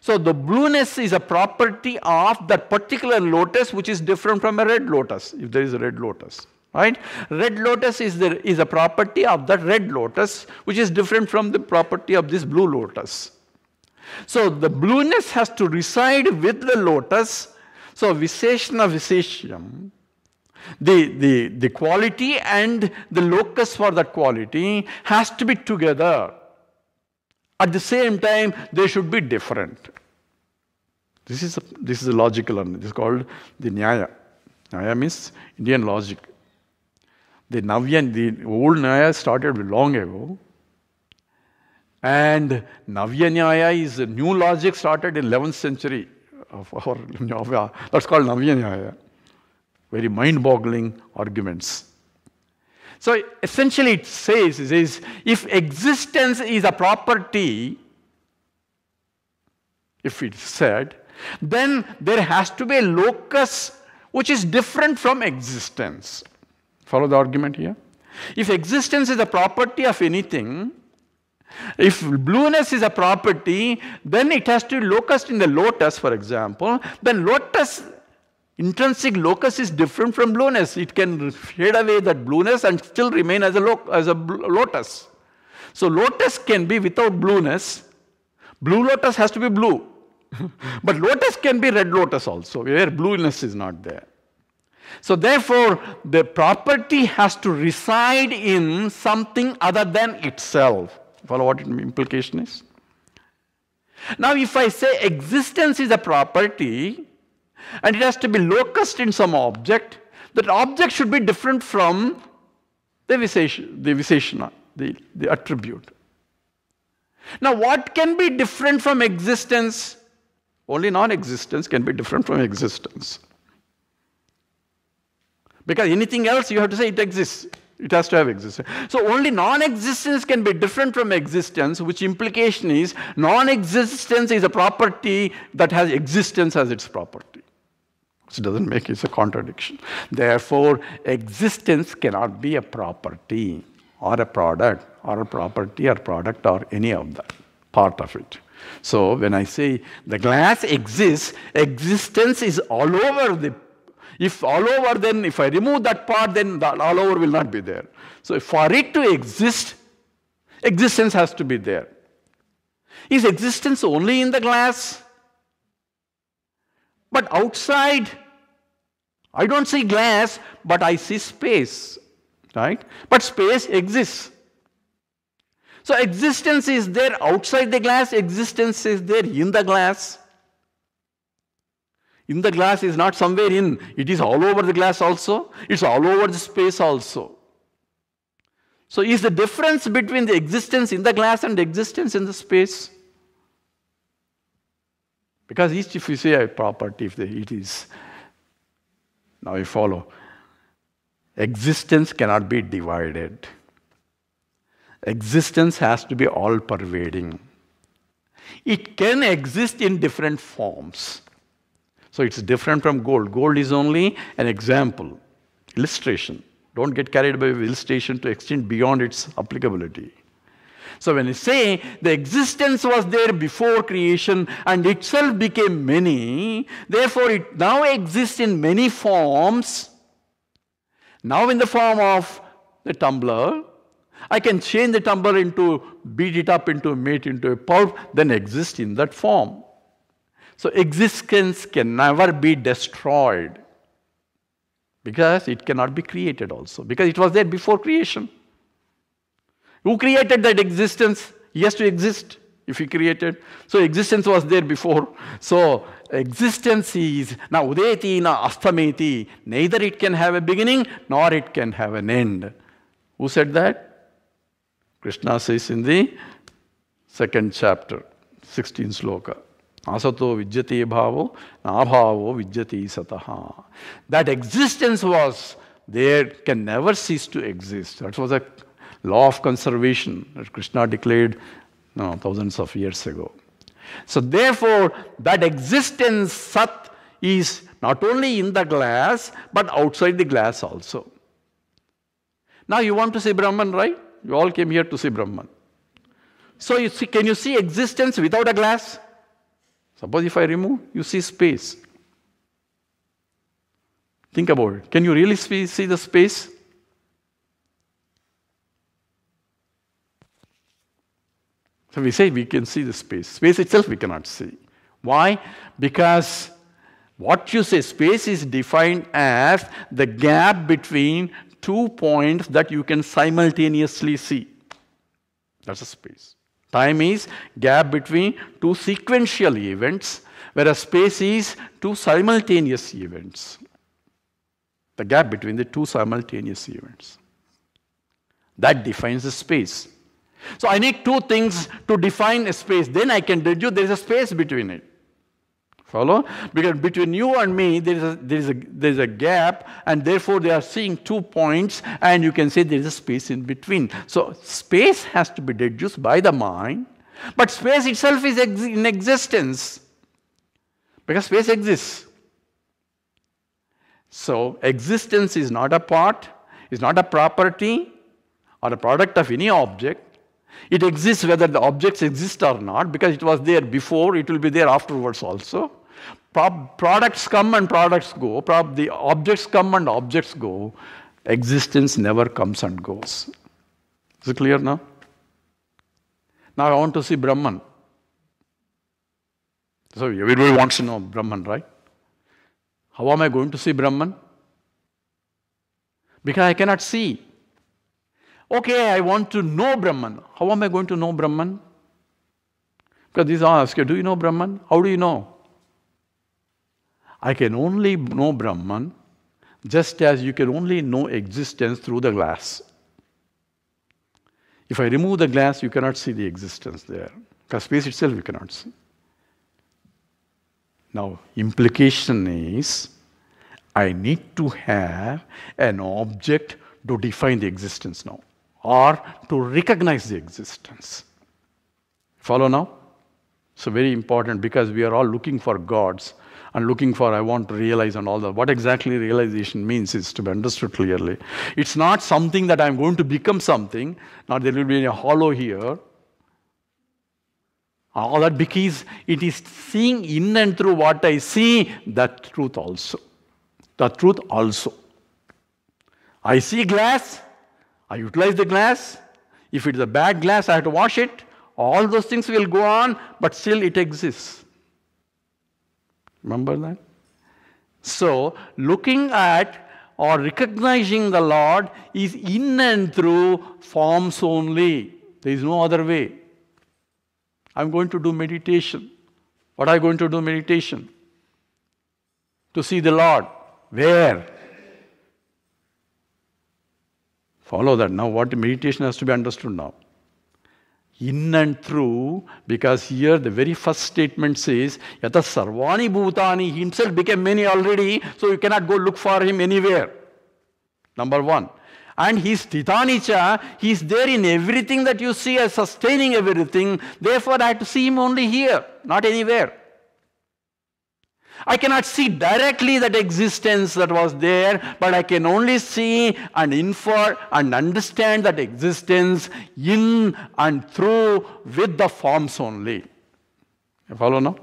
so the blueness is a property of that particular lotus which is different from a red lotus, if there is a red lotus right. Red lotus is, the, is a property of the red lotus which is different from the property of this blue lotus. So the blueness has to reside with the lotus. So viseshana viseshyam, the, the, the quality and the locus for that quality has to be together. At the same time, they should be different. This is a, this is a logical, this is called the Nyaya. Nyaya means Indian logic. The Navyan, the old Nyaya started long ago. And Navya Nyaya is a new logic started in 11th century uh, of our That's called Navya Nyaya. Very mind-boggling arguments. So essentially it says, it says, if existence is a property, if it's said, then there has to be a locus which is different from existence. Follow the argument here? If existence is a property of anything, if blueness is a property, then it has to be locust in the lotus, for example. Then lotus, intrinsic locus is different from blueness. It can fade away that blueness and still remain as a, as a lotus. So lotus can be without blueness. Blue lotus has to be blue. but lotus can be red lotus also, where blueness is not there. So therefore, the property has to reside in something other than itself. Follow what implication is? Now, if I say existence is a property and it has to be locused in some object, that object should be different from the visation, the, the, the attribute. Now, what can be different from existence? Only non existence can be different from existence. Because anything else you have to say it exists. It has to have existence. So only non-existence can be different from existence, which implication is non-existence is a property that has existence as its property. Which doesn't make it's a contradiction. Therefore, existence cannot be a property or a product or a property or product or any of that part of it. So when I say the glass exists, existence is all over the if all over, then if I remove that part, then that all over will not be there. So for it to exist, existence has to be there. Is existence only in the glass? But outside, I don't see glass, but I see space, right? But space exists. So existence is there outside the glass, existence is there in the glass. In the glass is not somewhere in, it is all over the glass also, it's all over the space also. So, is the difference between the existence in the glass and the existence in the space? Because each, if you say a property, if it is, now you follow. Existence cannot be divided. Existence has to be all pervading. It can exist in different forms. So it's different from gold. Gold is only an example, illustration. Don't get carried away with illustration to extend beyond its applicability. So when you say the existence was there before creation and itself became many, therefore it now exists in many forms. Now in the form of the tumbler, I can change the tumbler into, beat it up into, mate into a pulp, then exist in that form. So existence can never be destroyed because it cannot be created also, because it was there before creation. Who created that existence? He has to exist if he created. So existence was there before. So existence is now udeti na astameti. Neither it can have a beginning nor it can have an end. Who said that? Krishna says in the second chapter, 16th sloka. Asato vidyate bhavo, nabhavo vidyate sataha. That existence was there, can never cease to exist. That was a law of conservation that Krishna declared no, thousands of years ago. So, therefore, that existence, Sat, is not only in the glass but outside the glass also. Now, you want to see Brahman, right? You all came here to see Brahman. So, you see, can you see existence without a glass? Suppose if I remove, you see space. Think about it. Can you really see the space? So we say we can see the space. Space itself we cannot see. Why? Because what you say, space is defined as the gap between two points that you can simultaneously see. That's a space. Time is gap between two sequential events, whereas space is two simultaneous events. The gap between the two simultaneous events. That defines the space. So I need two things to define a space. Then I can deduce there is a space between it. Follow? Because between you and me, there is, a, there, is a, there is a gap, and therefore they are seeing two points, and you can say there is a space in between. So space has to be deduced by the mind, but space itself is ex in existence because space exists. So existence is not a part, is not a property or a product of any object. It exists whether the objects exist or not because it was there before, it will be there afterwards also products come and products go. the objects come and objects go. Existence never comes and goes. Is it clear now? Now I want to see Brahman. So everybody wants to know Brahman, right? How am I going to see Brahman? Because I cannot see. Okay, I want to know Brahman. How am I going to know Brahman? Because these are asked, do you know Brahman? How do you know? I can only know Brahman just as you can only know existence through the glass. If I remove the glass, you cannot see the existence there, because space itself you cannot see. Now, implication is I need to have an object to define the existence now, or to recognize the existence. Follow now? So, very important because we are all looking for gods and looking for I want to realize and all that. What exactly realization means is to be understood clearly. It's not something that I'm going to become something, not there will be a hollow here. All that because it is seeing in and through what I see, that truth also. That truth also. I see glass, I utilize the glass. If it's a bad glass, I have to wash it. All those things will go on, but still it exists. Remember that? So, looking at or recognizing the Lord is in and through forms only. There is no other way. I'm going to do meditation. What are you going to do meditation? To see the Lord. Where? Follow that. Now, what meditation has to be understood now in and through, because here the very first statement says, Yata Sarvani Bhutani, himself became many already, so you cannot go look for him anywhere. Number one. And he is Titanicha, he is there in everything that you see as sustaining everything, therefore I have to see him only here, not anywhere. I cannot see directly that existence that was there, but I can only see and infer and understand that existence in and through with the forms only. You follow now?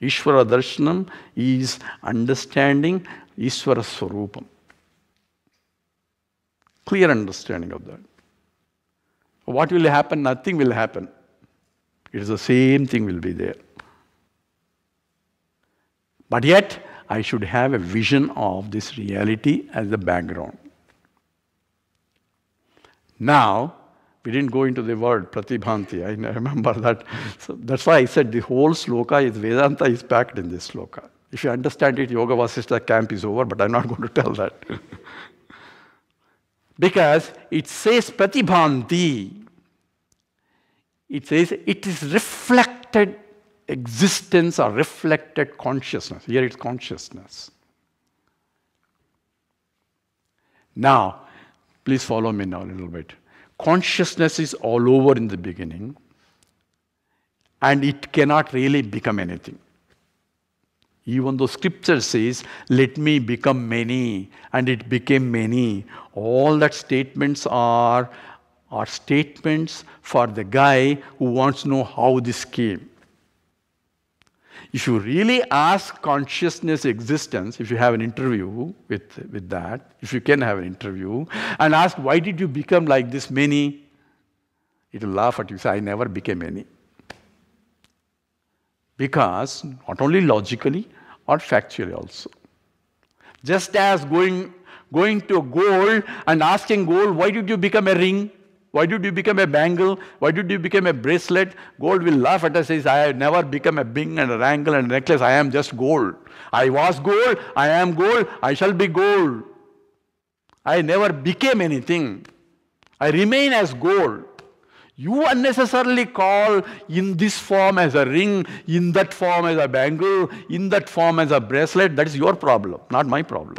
Ishvara Darshanam is understanding Ishvara Swarupam. Clear understanding of that. What will happen? Nothing will happen. It is the same thing will be there. But yet, I should have a vision of this reality as the background. Now, we didn't go into the word pratibhanti. I remember that. So that's why I said the whole sloka is Vedanta is packed in this sloka. If you understand it, Yoga Vasistha camp is over, but I'm not going to tell that. because it says pratibhanti. It says it is reflected existence or reflected consciousness. Here it's consciousness. Now, please follow me now a little bit. Consciousness is all over in the beginning and it cannot really become anything. Even though scripture says, Let me become many, and it became many, all that statements are, are statements for the guy who wants to know how this came. If you really ask consciousness existence, if you have an interview with, with that, if you can have an interview, and ask, why did you become like this many? It will laugh at you, say, I never became any. Because not only logically or factually also. Just as going, going to a goal and asking goal, why did you become a ring? Why did you become a bangle? Why did you become a bracelet? Gold will laugh at us says, I have never become a bing and a wrangle and a necklace. I am just gold. I was gold. I am gold. I shall be gold. I never became anything. I remain as gold. You unnecessarily call in this form as a ring, in that form as a bangle, in that form as a bracelet. That is your problem, not my problem.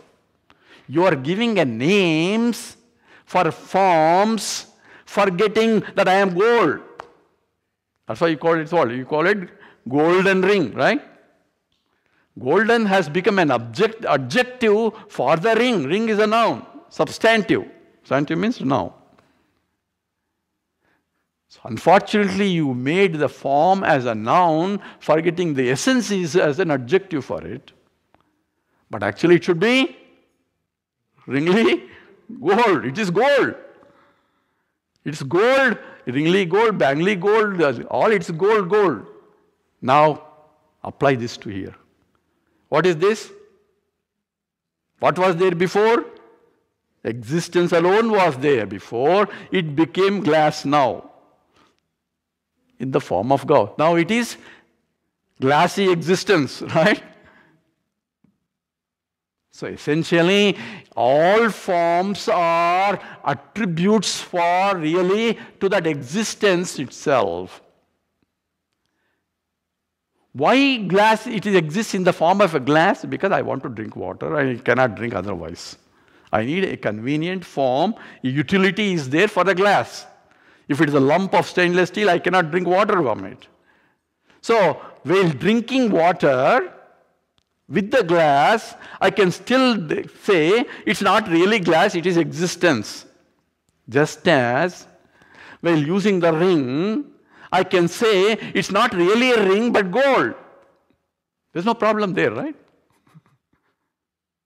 You are giving a names for forms forgetting that I am gold. That's why you call it gold. You call it golden ring, right? Golden has become an object, adjective for the ring. Ring is a noun, substantive. Substantive means noun. So unfortunately, you made the form as a noun, forgetting the essence is as an adjective for it. But actually, it should be ringly gold. It is gold. It's gold, Ringley gold, Bangley gold, all it's gold, gold. Now apply this to here. What is this? What was there before? Existence alone was there before. It became glass now in the form of God. Now it is glassy existence, right? So essentially, all forms are attributes for really to that existence itself. Why glass? It exists in the form of a glass because I want to drink water. I cannot drink otherwise. I need a convenient form. Utility is there for the glass. If it is a lump of stainless steel, I cannot drink water from it. So, while drinking water, with the glass, I can still say it's not really glass, it is existence. Just as while using the ring, I can say it's not really a ring but gold. There's no problem there, right?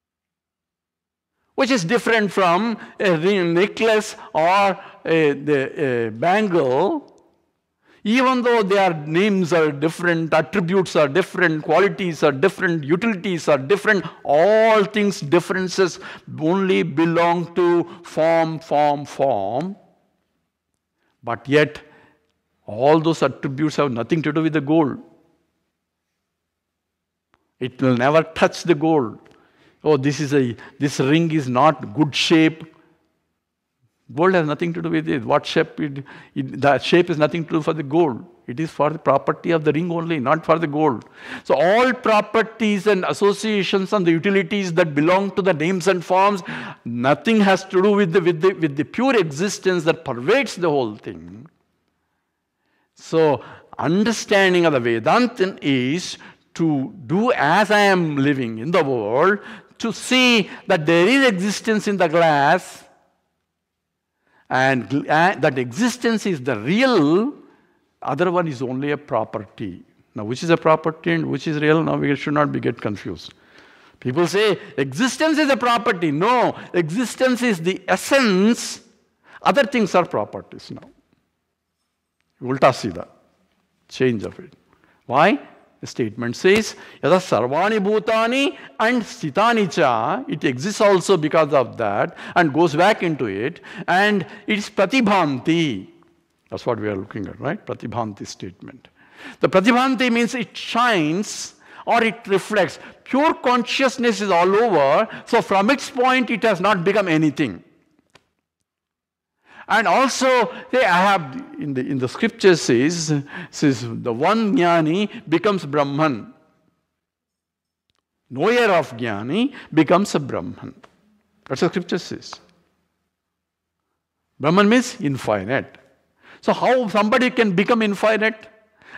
Which is different from a ring, necklace or a, the, a bangle even though their names are different, attributes are different, qualities are different, utilities are different, all things differences only belong to form, form, form. But yet, all those attributes have nothing to do with the goal. It will never touch the goal. Oh, this is a this ring is not good shape. Gold has nothing to do with it. What shape it, it, the shape is nothing to do for the gold. It is for the property of the ring only, not for the gold. So all properties and associations and the utilities that belong to the names and forms, nothing has to do with the, with the, with the pure existence that pervades the whole thing. So understanding of the Vedanta is to do as I am living in the world, to see that there is existence in the glass, and uh, that existence is the real, other one is only a property. Now, which is a property and which is real? Now, we should not be get confused. People say existence is a property. No, existence is the essence. Other things are properties now. Ulta sida, change of it. Why? statement says yada sarvani bhutani and Sitani cha it exists also because of that and goes back into it and it's pratibhanti that's what we are looking at right pratibhanti statement the pratibhanti means it shines or it reflects pure consciousness is all over so from its point it has not become anything and also, they have in the, in the scripture says, says the one jnani becomes Brahman. Knower of jnani becomes a Brahman. That's what scripture says. Brahman means infinite. So how somebody can become infinite?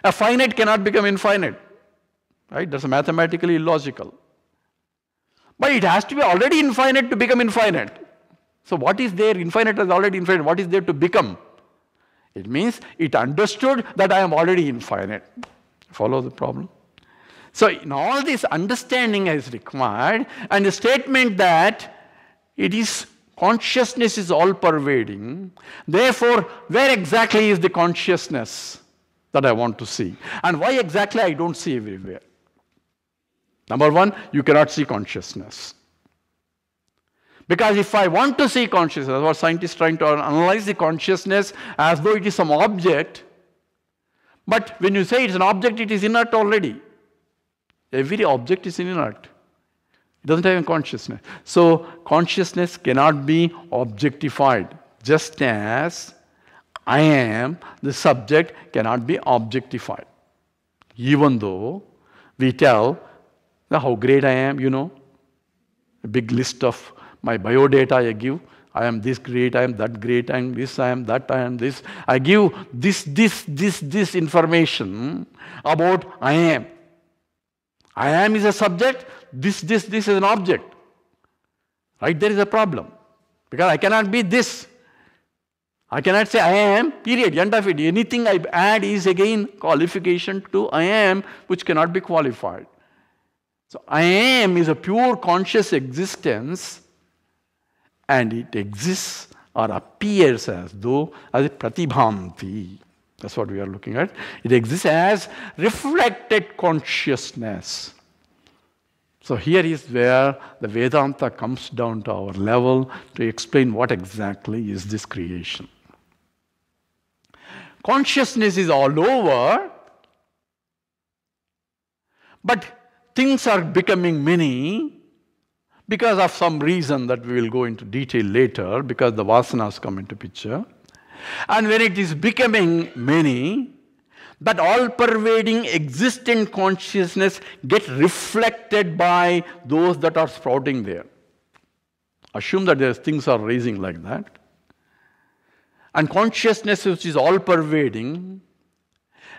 A finite cannot become infinite. Right? That's mathematically illogical. But it has to be already infinite to become infinite. So what is there? Infinite is already infinite. What is there to become? It means it understood that I am already infinite. Follow the problem? So in all this understanding is required and the statement that it is consciousness is all pervading. Therefore, where exactly is the consciousness that I want to see? And why exactly I don't see everywhere? Number one, you cannot see consciousness. Because if I want to see consciousness, what scientists trying to analyze the consciousness as though it is some object, but when you say it's an object, it is inert already. Every object is inert. It doesn't have a consciousness. So consciousness cannot be objectified, just as I am, the subject cannot be objectified. Even though we tell how great I am, you know, a big list of my bio data I give. I am this great, I am that great, I am this, I am that, I am this. I give this, this, this, this information about I am. I am is a subject, this, this, this is an object. Right? There is a problem. Because I cannot be this. I cannot say I am, period, end of it. Anything I add is again qualification to I am, which cannot be qualified. So I am is a pure conscious existence and it exists or appears as though as pratibhamti. That's what we are looking at. It exists as reflected consciousness. So here is where the Vedanta comes down to our level to explain what exactly is this creation. Consciousness is all over, but things are becoming many because of some reason that we will go into detail later, because the vasanas come into picture. And when it is becoming many, that all-pervading existent consciousness gets reflected by those that are sprouting there. Assume that there's things are raising like that. And consciousness, which is all-pervading,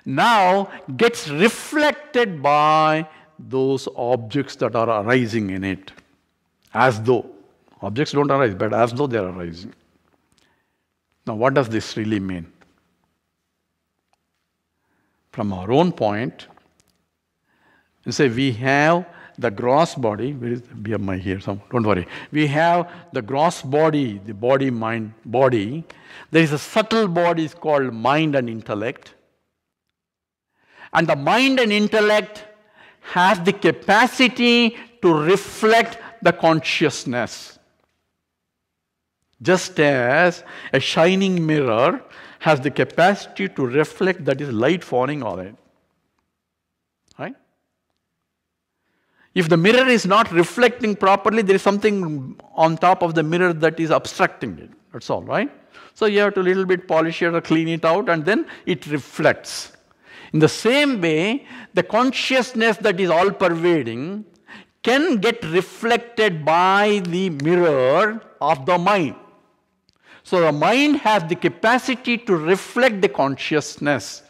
now gets reflected by those objects that are arising in it. As though. Objects don't arise, but as though they are arising. Now, what does this really mean? From our own point, you say we have the gross body, where is the BMI here? So don't worry. We have the gross body, the body, mind, body. There is a subtle body is called mind and intellect. And the mind and intellect has the capacity to reflect the consciousness. Just as a shining mirror has the capacity to reflect that is light falling on it. Right? If the mirror is not reflecting properly, there is something on top of the mirror that is obstructing it. That's all, right? So you have to little bit polish it or clean it out and then it reflects. In the same way, the consciousness that is all pervading can get reflected by the mirror of the mind. So the mind has the capacity to reflect the consciousness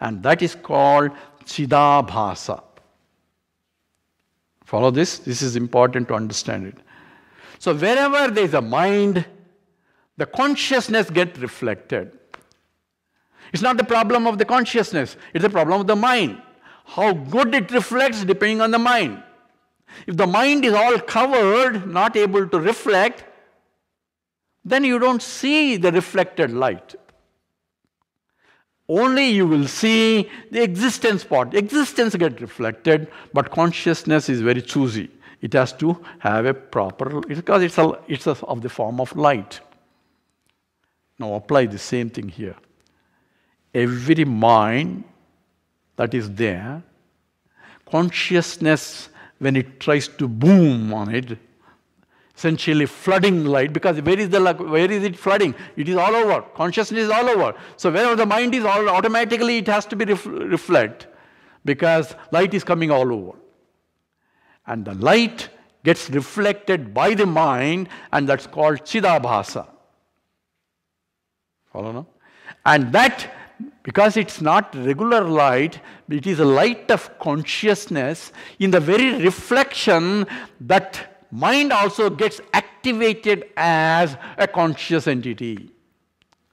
and that is called Chidabhasa. Follow this? This is important to understand it. So wherever there is a mind, the consciousness gets reflected. It's not the problem of the consciousness, it's the problem of the mind. How good it reflects depending on the mind. If the mind is all covered, not able to reflect, then you don't see the reflected light. Only you will see the existence part. Existence get reflected, but consciousness is very choosy. It has to have a proper, because it's, a, it's a, of the form of light. Now apply the same thing here. Every mind that is there, consciousness when it tries to boom on it, essentially flooding light, because where is, the, where is it flooding? It is all over. Consciousness is all over. So wherever the mind is, all, automatically it has to be ref, reflect, because light is coming all over. And the light gets reflected by the mind, and that's called Chidabhasa. Follow now? And that because it's not regular light, it is a light of consciousness. In the very reflection, that mind also gets activated as a conscious entity.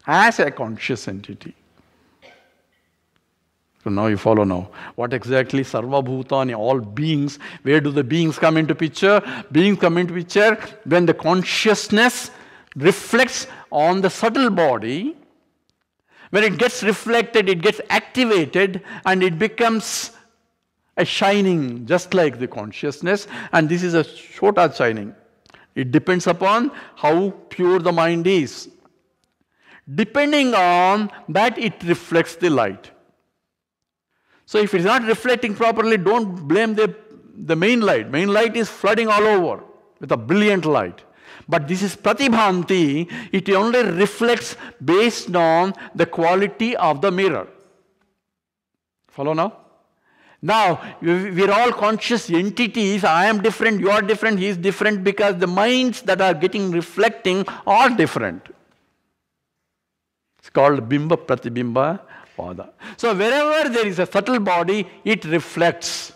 As a conscious entity. So now you follow now. What exactly Sarva Bhutani, all beings, where do the beings come into picture? Beings come into picture when the consciousness reflects on the subtle body when it gets reflected, it gets activated and it becomes a shining, just like the consciousness. And this is a shota shining. It depends upon how pure the mind is. Depending on that, it reflects the light. So if it's not reflecting properly, don't blame the, the main light. Main light is flooding all over with a brilliant light. But this is pratibhanti, it only reflects based on the quality of the mirror. Follow now? Now, we're all conscious entities. I am different, you are different, he is different because the minds that are getting reflecting are different. It's called bimba pratibimba pada. So, wherever there is a subtle body, it reflects.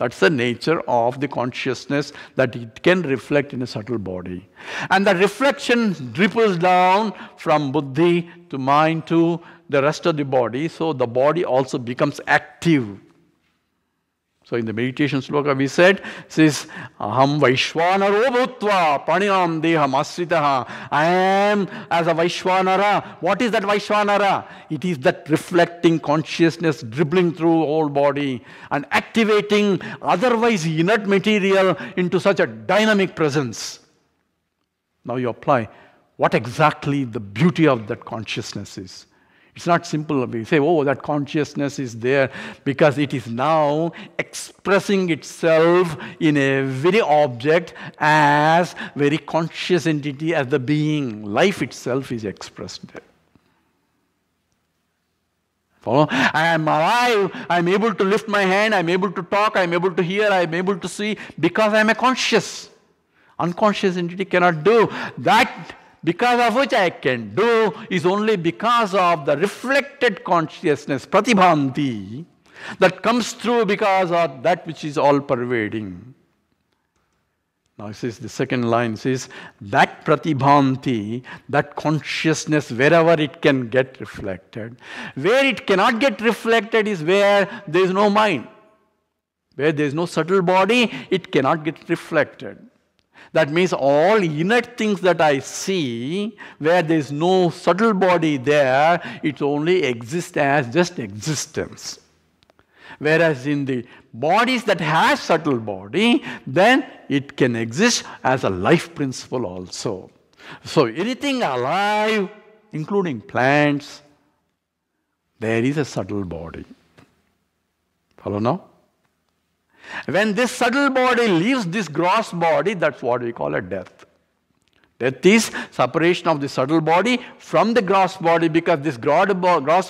That's the nature of the consciousness that it can reflect in a subtle body. And the reflection ripples down from buddhi to mind to the rest of the body, so the body also becomes active so in the meditation sloka we said, says, Aham Vaishwanaro Bhutva Praniyam Deha Masritaha. I am as a Vaishwanara. What is that Vaishwanara? It is that reflecting consciousness dribbling through whole body and activating otherwise inert material into such a dynamic presence. Now you apply what exactly the beauty of that consciousness is. It's not simple. We say, oh, that consciousness is there because it is now expressing itself in a very object as very conscious entity, as the being. Life itself is expressed there. Follow? I am alive. I am able to lift my hand. I am able to talk. I am able to hear. I am able to see because I am a conscious. Unconscious entity cannot do. That because of which I can do is only because of the reflected consciousness, pratibhanti, that comes through because of that which is all pervading. Now, it says the second line says that pratibhanti, that consciousness, wherever it can get reflected. Where it cannot get reflected is where there is no mind. Where there is no subtle body, it cannot get reflected. That means all inert things that I see, where there is no subtle body there, it only exists as just existence. Whereas in the bodies that have subtle body, then it can exist as a life principle also. So anything alive, including plants, there is a subtle body. Follow now? When this subtle body leaves this gross body, that's what we call a death. Death is separation of the subtle body from the gross body because this gross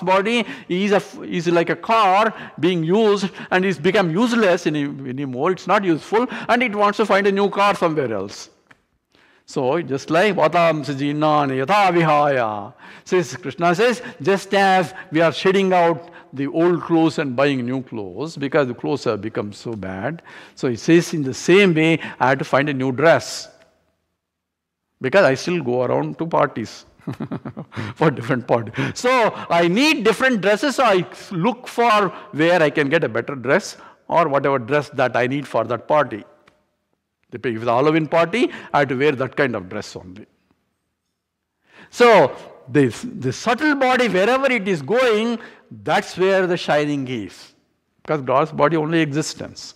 body is, a, is like a car being used and it's become useless anymore. It's not useful and it wants to find a new car somewhere else. So just like Vatamsajinan Yatha Yatavihaya, says Krishna says, just as we are shedding out the old clothes and buying new clothes because the clothes have become so bad. So he says, in the same way, I have to find a new dress because I still go around to parties. for different parties. So I need different dresses. So I look for where I can get a better dress or whatever dress that I need for that party. If it's a Halloween party, I have to wear that kind of dress only. So, this, the subtle body, wherever it is going, that's where the shining is. Because God's body only existence.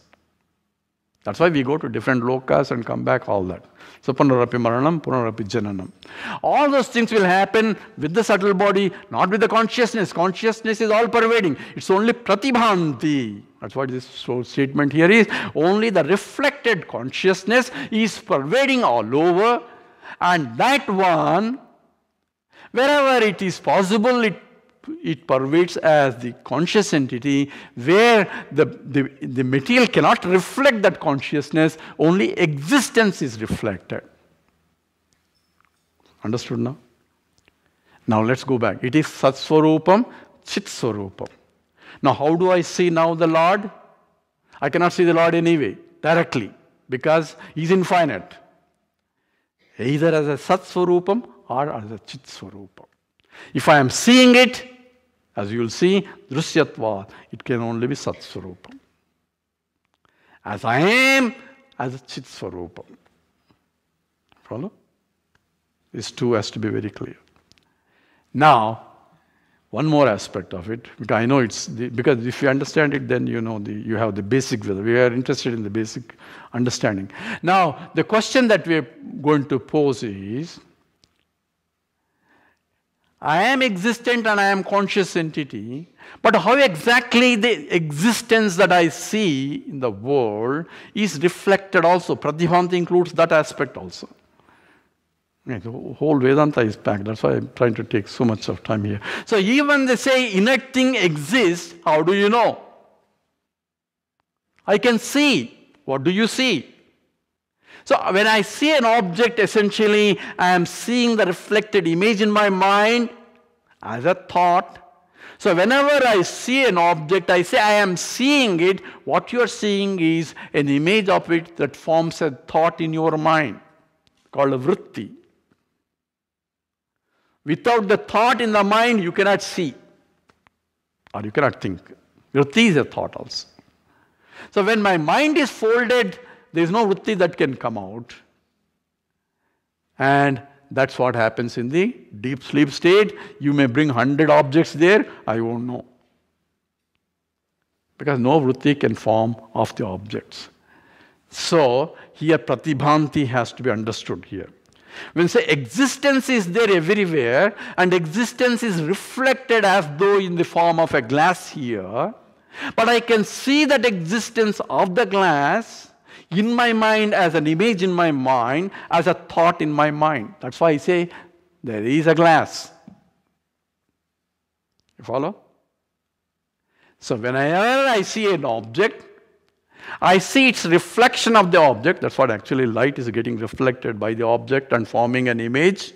That's why we go to different lokas and come back, all that. So punarapi maranam, punarapi jananam. All those things will happen with the subtle body, not with the consciousness. Consciousness is all pervading. It's only pratibhanti. That's what this statement here is. Only the reflected consciousness is pervading all over and that one, wherever it is possible, it it pervades as the conscious entity where the, the, the material cannot reflect that consciousness, only existence is reflected. Understood now? Now let's go back. It is Sat Swarupam, Chit Swarupam. Now, how do I see now the Lord? I cannot see the Lord anyway, directly, because He's infinite. Either as a Sat Swarupam or as a Chit Swarupam. If I am seeing it, as you will see, drusyatva it can only be Sat As I am, as Chit Swarupam. Follow? These two has to be very clear. Now, one more aspect of it, because I know it's the, because if you understand it, then you know the, you have the basic. We are interested in the basic understanding. Now, the question that we are going to pose is I am existent and I am conscious entity, but how exactly the existence that I see in the world is reflected also. Pradhyamanta includes that aspect also. The whole Vedanta is packed. That's why I'm trying to take so much of time here. So even they say "In thing exists, how do you know? I can see. What do you see? So when I see an object, essentially, I am seeing the reflected image in my mind as a thought. So whenever I see an object, I say I am seeing it. What you are seeing is an image of it that forms a thought in your mind called a vritti. Without the thought in the mind, you cannot see or you cannot think. Vritti is a thought also. So when my mind is folded, there is no vritti that can come out. And that's what happens in the deep sleep state. You may bring 100 objects there, I won't know. Because no vritti can form of the objects. So, here pratibhanti has to be understood here. When say existence is there everywhere and existence is reflected as though in the form of a glass here, but I can see that existence of the glass in my mind, as an image in my mind, as a thought in my mind. That's why I say there is a glass. You follow? So, whenever I see an object, I see its reflection of the object. That's what actually light is getting reflected by the object and forming an image.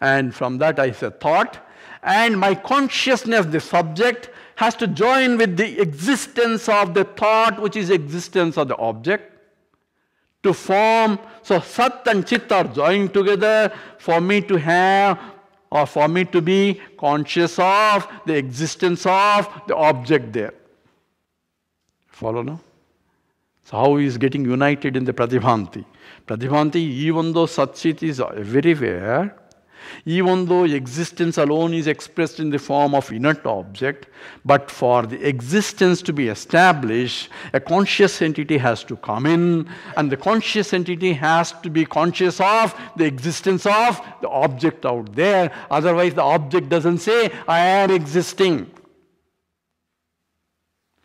And from that, I say thought. And my consciousness, the subject, has to join with the existence of the thought, which is existence of the object to form. So Sat and Chit are joined together for me to have or for me to be conscious of the existence of the object there. Follow now? So how he is getting united in the Pradibhanti? Pradibhanti, even though chit is everywhere, even though existence alone is expressed in the form of inert object, but for the existence to be established, a conscious entity has to come in, and the conscious entity has to be conscious of the existence of the object out there. Otherwise, the object doesn't say, I am existing.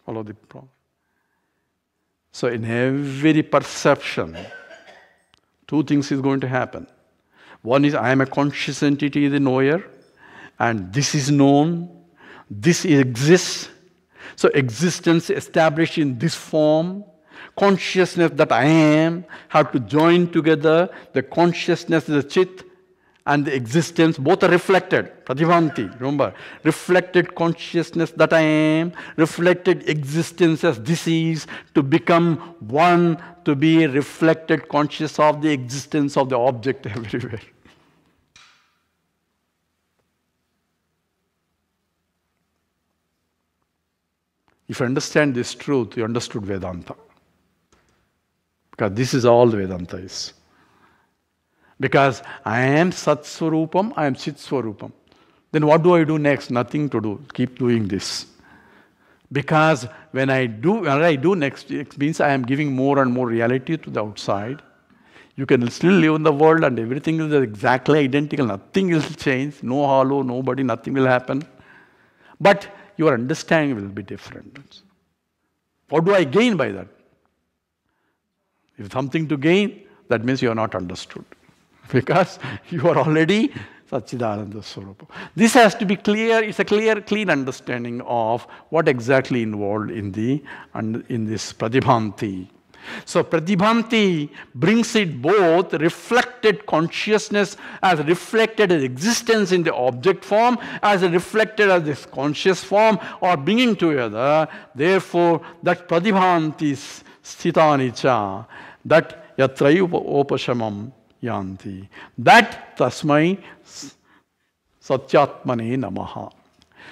Follow the problem. So, in every perception, two things is going to happen one is I am a conscious entity, the knower, and this is known, this exists. So existence established in this form, consciousness that I am, have to join together the consciousness, the chit, and the existence, both are reflected. Pratibhanti, remember. Reflected consciousness that I am, reflected existence as this is, to become one, to be reflected conscious of the existence of the object everywhere. If you understand this truth, you understood Vedanta. Because this is all Vedanta is. Because I am Sat Swarupam, I am Chit Swarupam. Then what do I do next? Nothing to do. Keep doing this. Because when I do, when I do next, it means I am giving more and more reality to the outside. You can still live in the world and everything is exactly identical. Nothing will change. No hollow, nobody, nothing will happen. But your understanding will be different. What do I gain by that? If something to gain, that means you are not understood. because you are already Satchidananda Swarupa. This has to be clear, it's a clear, clean understanding of what exactly involved in, the, in this Pradibhanti. So Pradibhanti brings it both reflected consciousness as reflected as existence in the object form, as reflected as this conscious form or bringing together. Therefore, that Pradibhanti sthitanicha, that yatrayupa opashamam, yanti. That tasmai satyatmane namaha.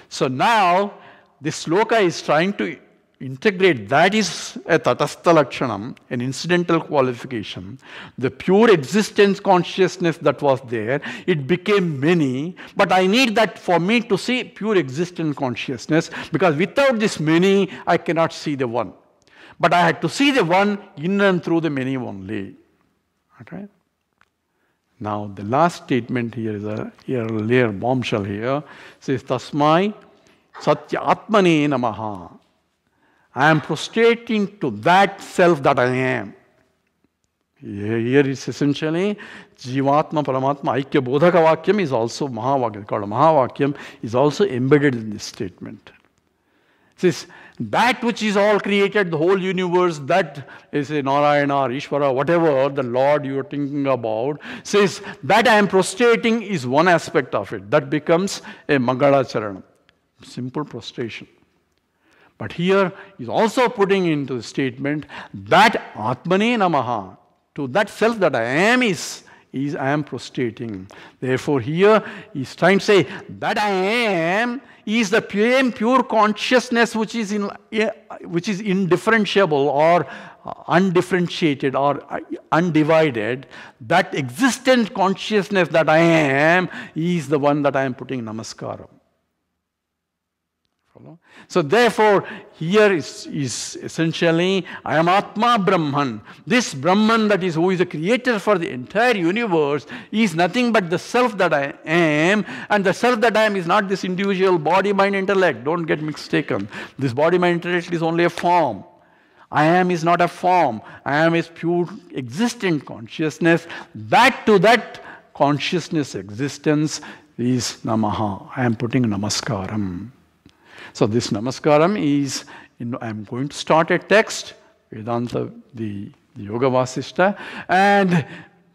So now this sloka is trying to integrate that is a tatastha lakshanam, an incidental qualification. The pure existence consciousness that was there, it became many, but I need that for me to see pure existence consciousness because without this many, I cannot see the one. But I had to see the one in and through the many only. Okay? Now, the last statement here is a, here a layer bombshell here. says, Tasmai Satya Atmane Namaha. I am prostrating to that self that I am. Here is essentially Jivatma Paramatma Aikya Bodhaka Vakyam is also Mahavakyam, called Mahavakyam, is also embedded in this statement. It says, that which is all created, the whole universe, that is a Narayana or Ishvara, whatever the Lord you are thinking about, says that I am prostrating is one aspect of it. That becomes a Mangala simple prostration. But here he's also putting into the statement that Atmane Namaha, to that self that I am is, is I am prostrating. Therefore, here he's trying to say that I am is the pure consciousness which is, in, eh, which is indifferentiable or uh, undifferentiated or uh, undivided. That existent consciousness that I am is the one that I am putting namaskaram. So therefore, here is, is essentially, I am Atma Brahman. This Brahman that is who is the creator for the entire universe is nothing but the self that I am. And the self that I am is not this individual body, mind, intellect. Don't get mistaken. This body, mind, intellect is only a form. I am is not a form. I am is pure existent consciousness. Back to that consciousness existence is namaha. I am putting namaskaram. So this namaskaram is, you know, I'm going to start a text, Vedanta, the, the Yoga Vasistha, and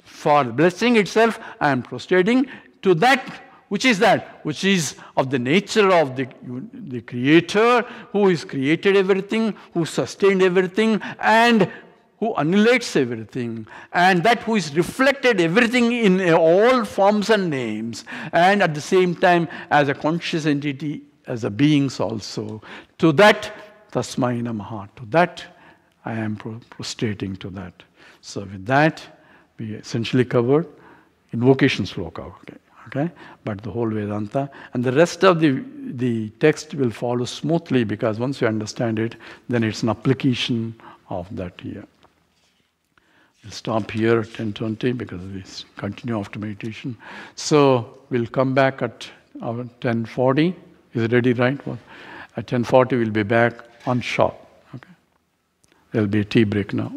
for blessing itself, I am prostrating to that which is that? Which is of the nature of the, the Creator, who has created everything, who sustained everything, and who annihilates everything, and that who is reflected everything in all forms and names, and at the same time, as a conscious entity, as a beings also. To that, tasmai mahat. to that I am prostrating to that. So with that, we essentially covered invocation sloka. Okay. okay, but the whole Vedanta and the rest of the the text will follow smoothly because once you understand it, then it's an application of that here. We'll stop here at 10:20 because we continue after meditation. So we'll come back at 10:40. Is it ready, right? Well, at 10.40, we'll be back on shot. Okay? There'll be a tea break now.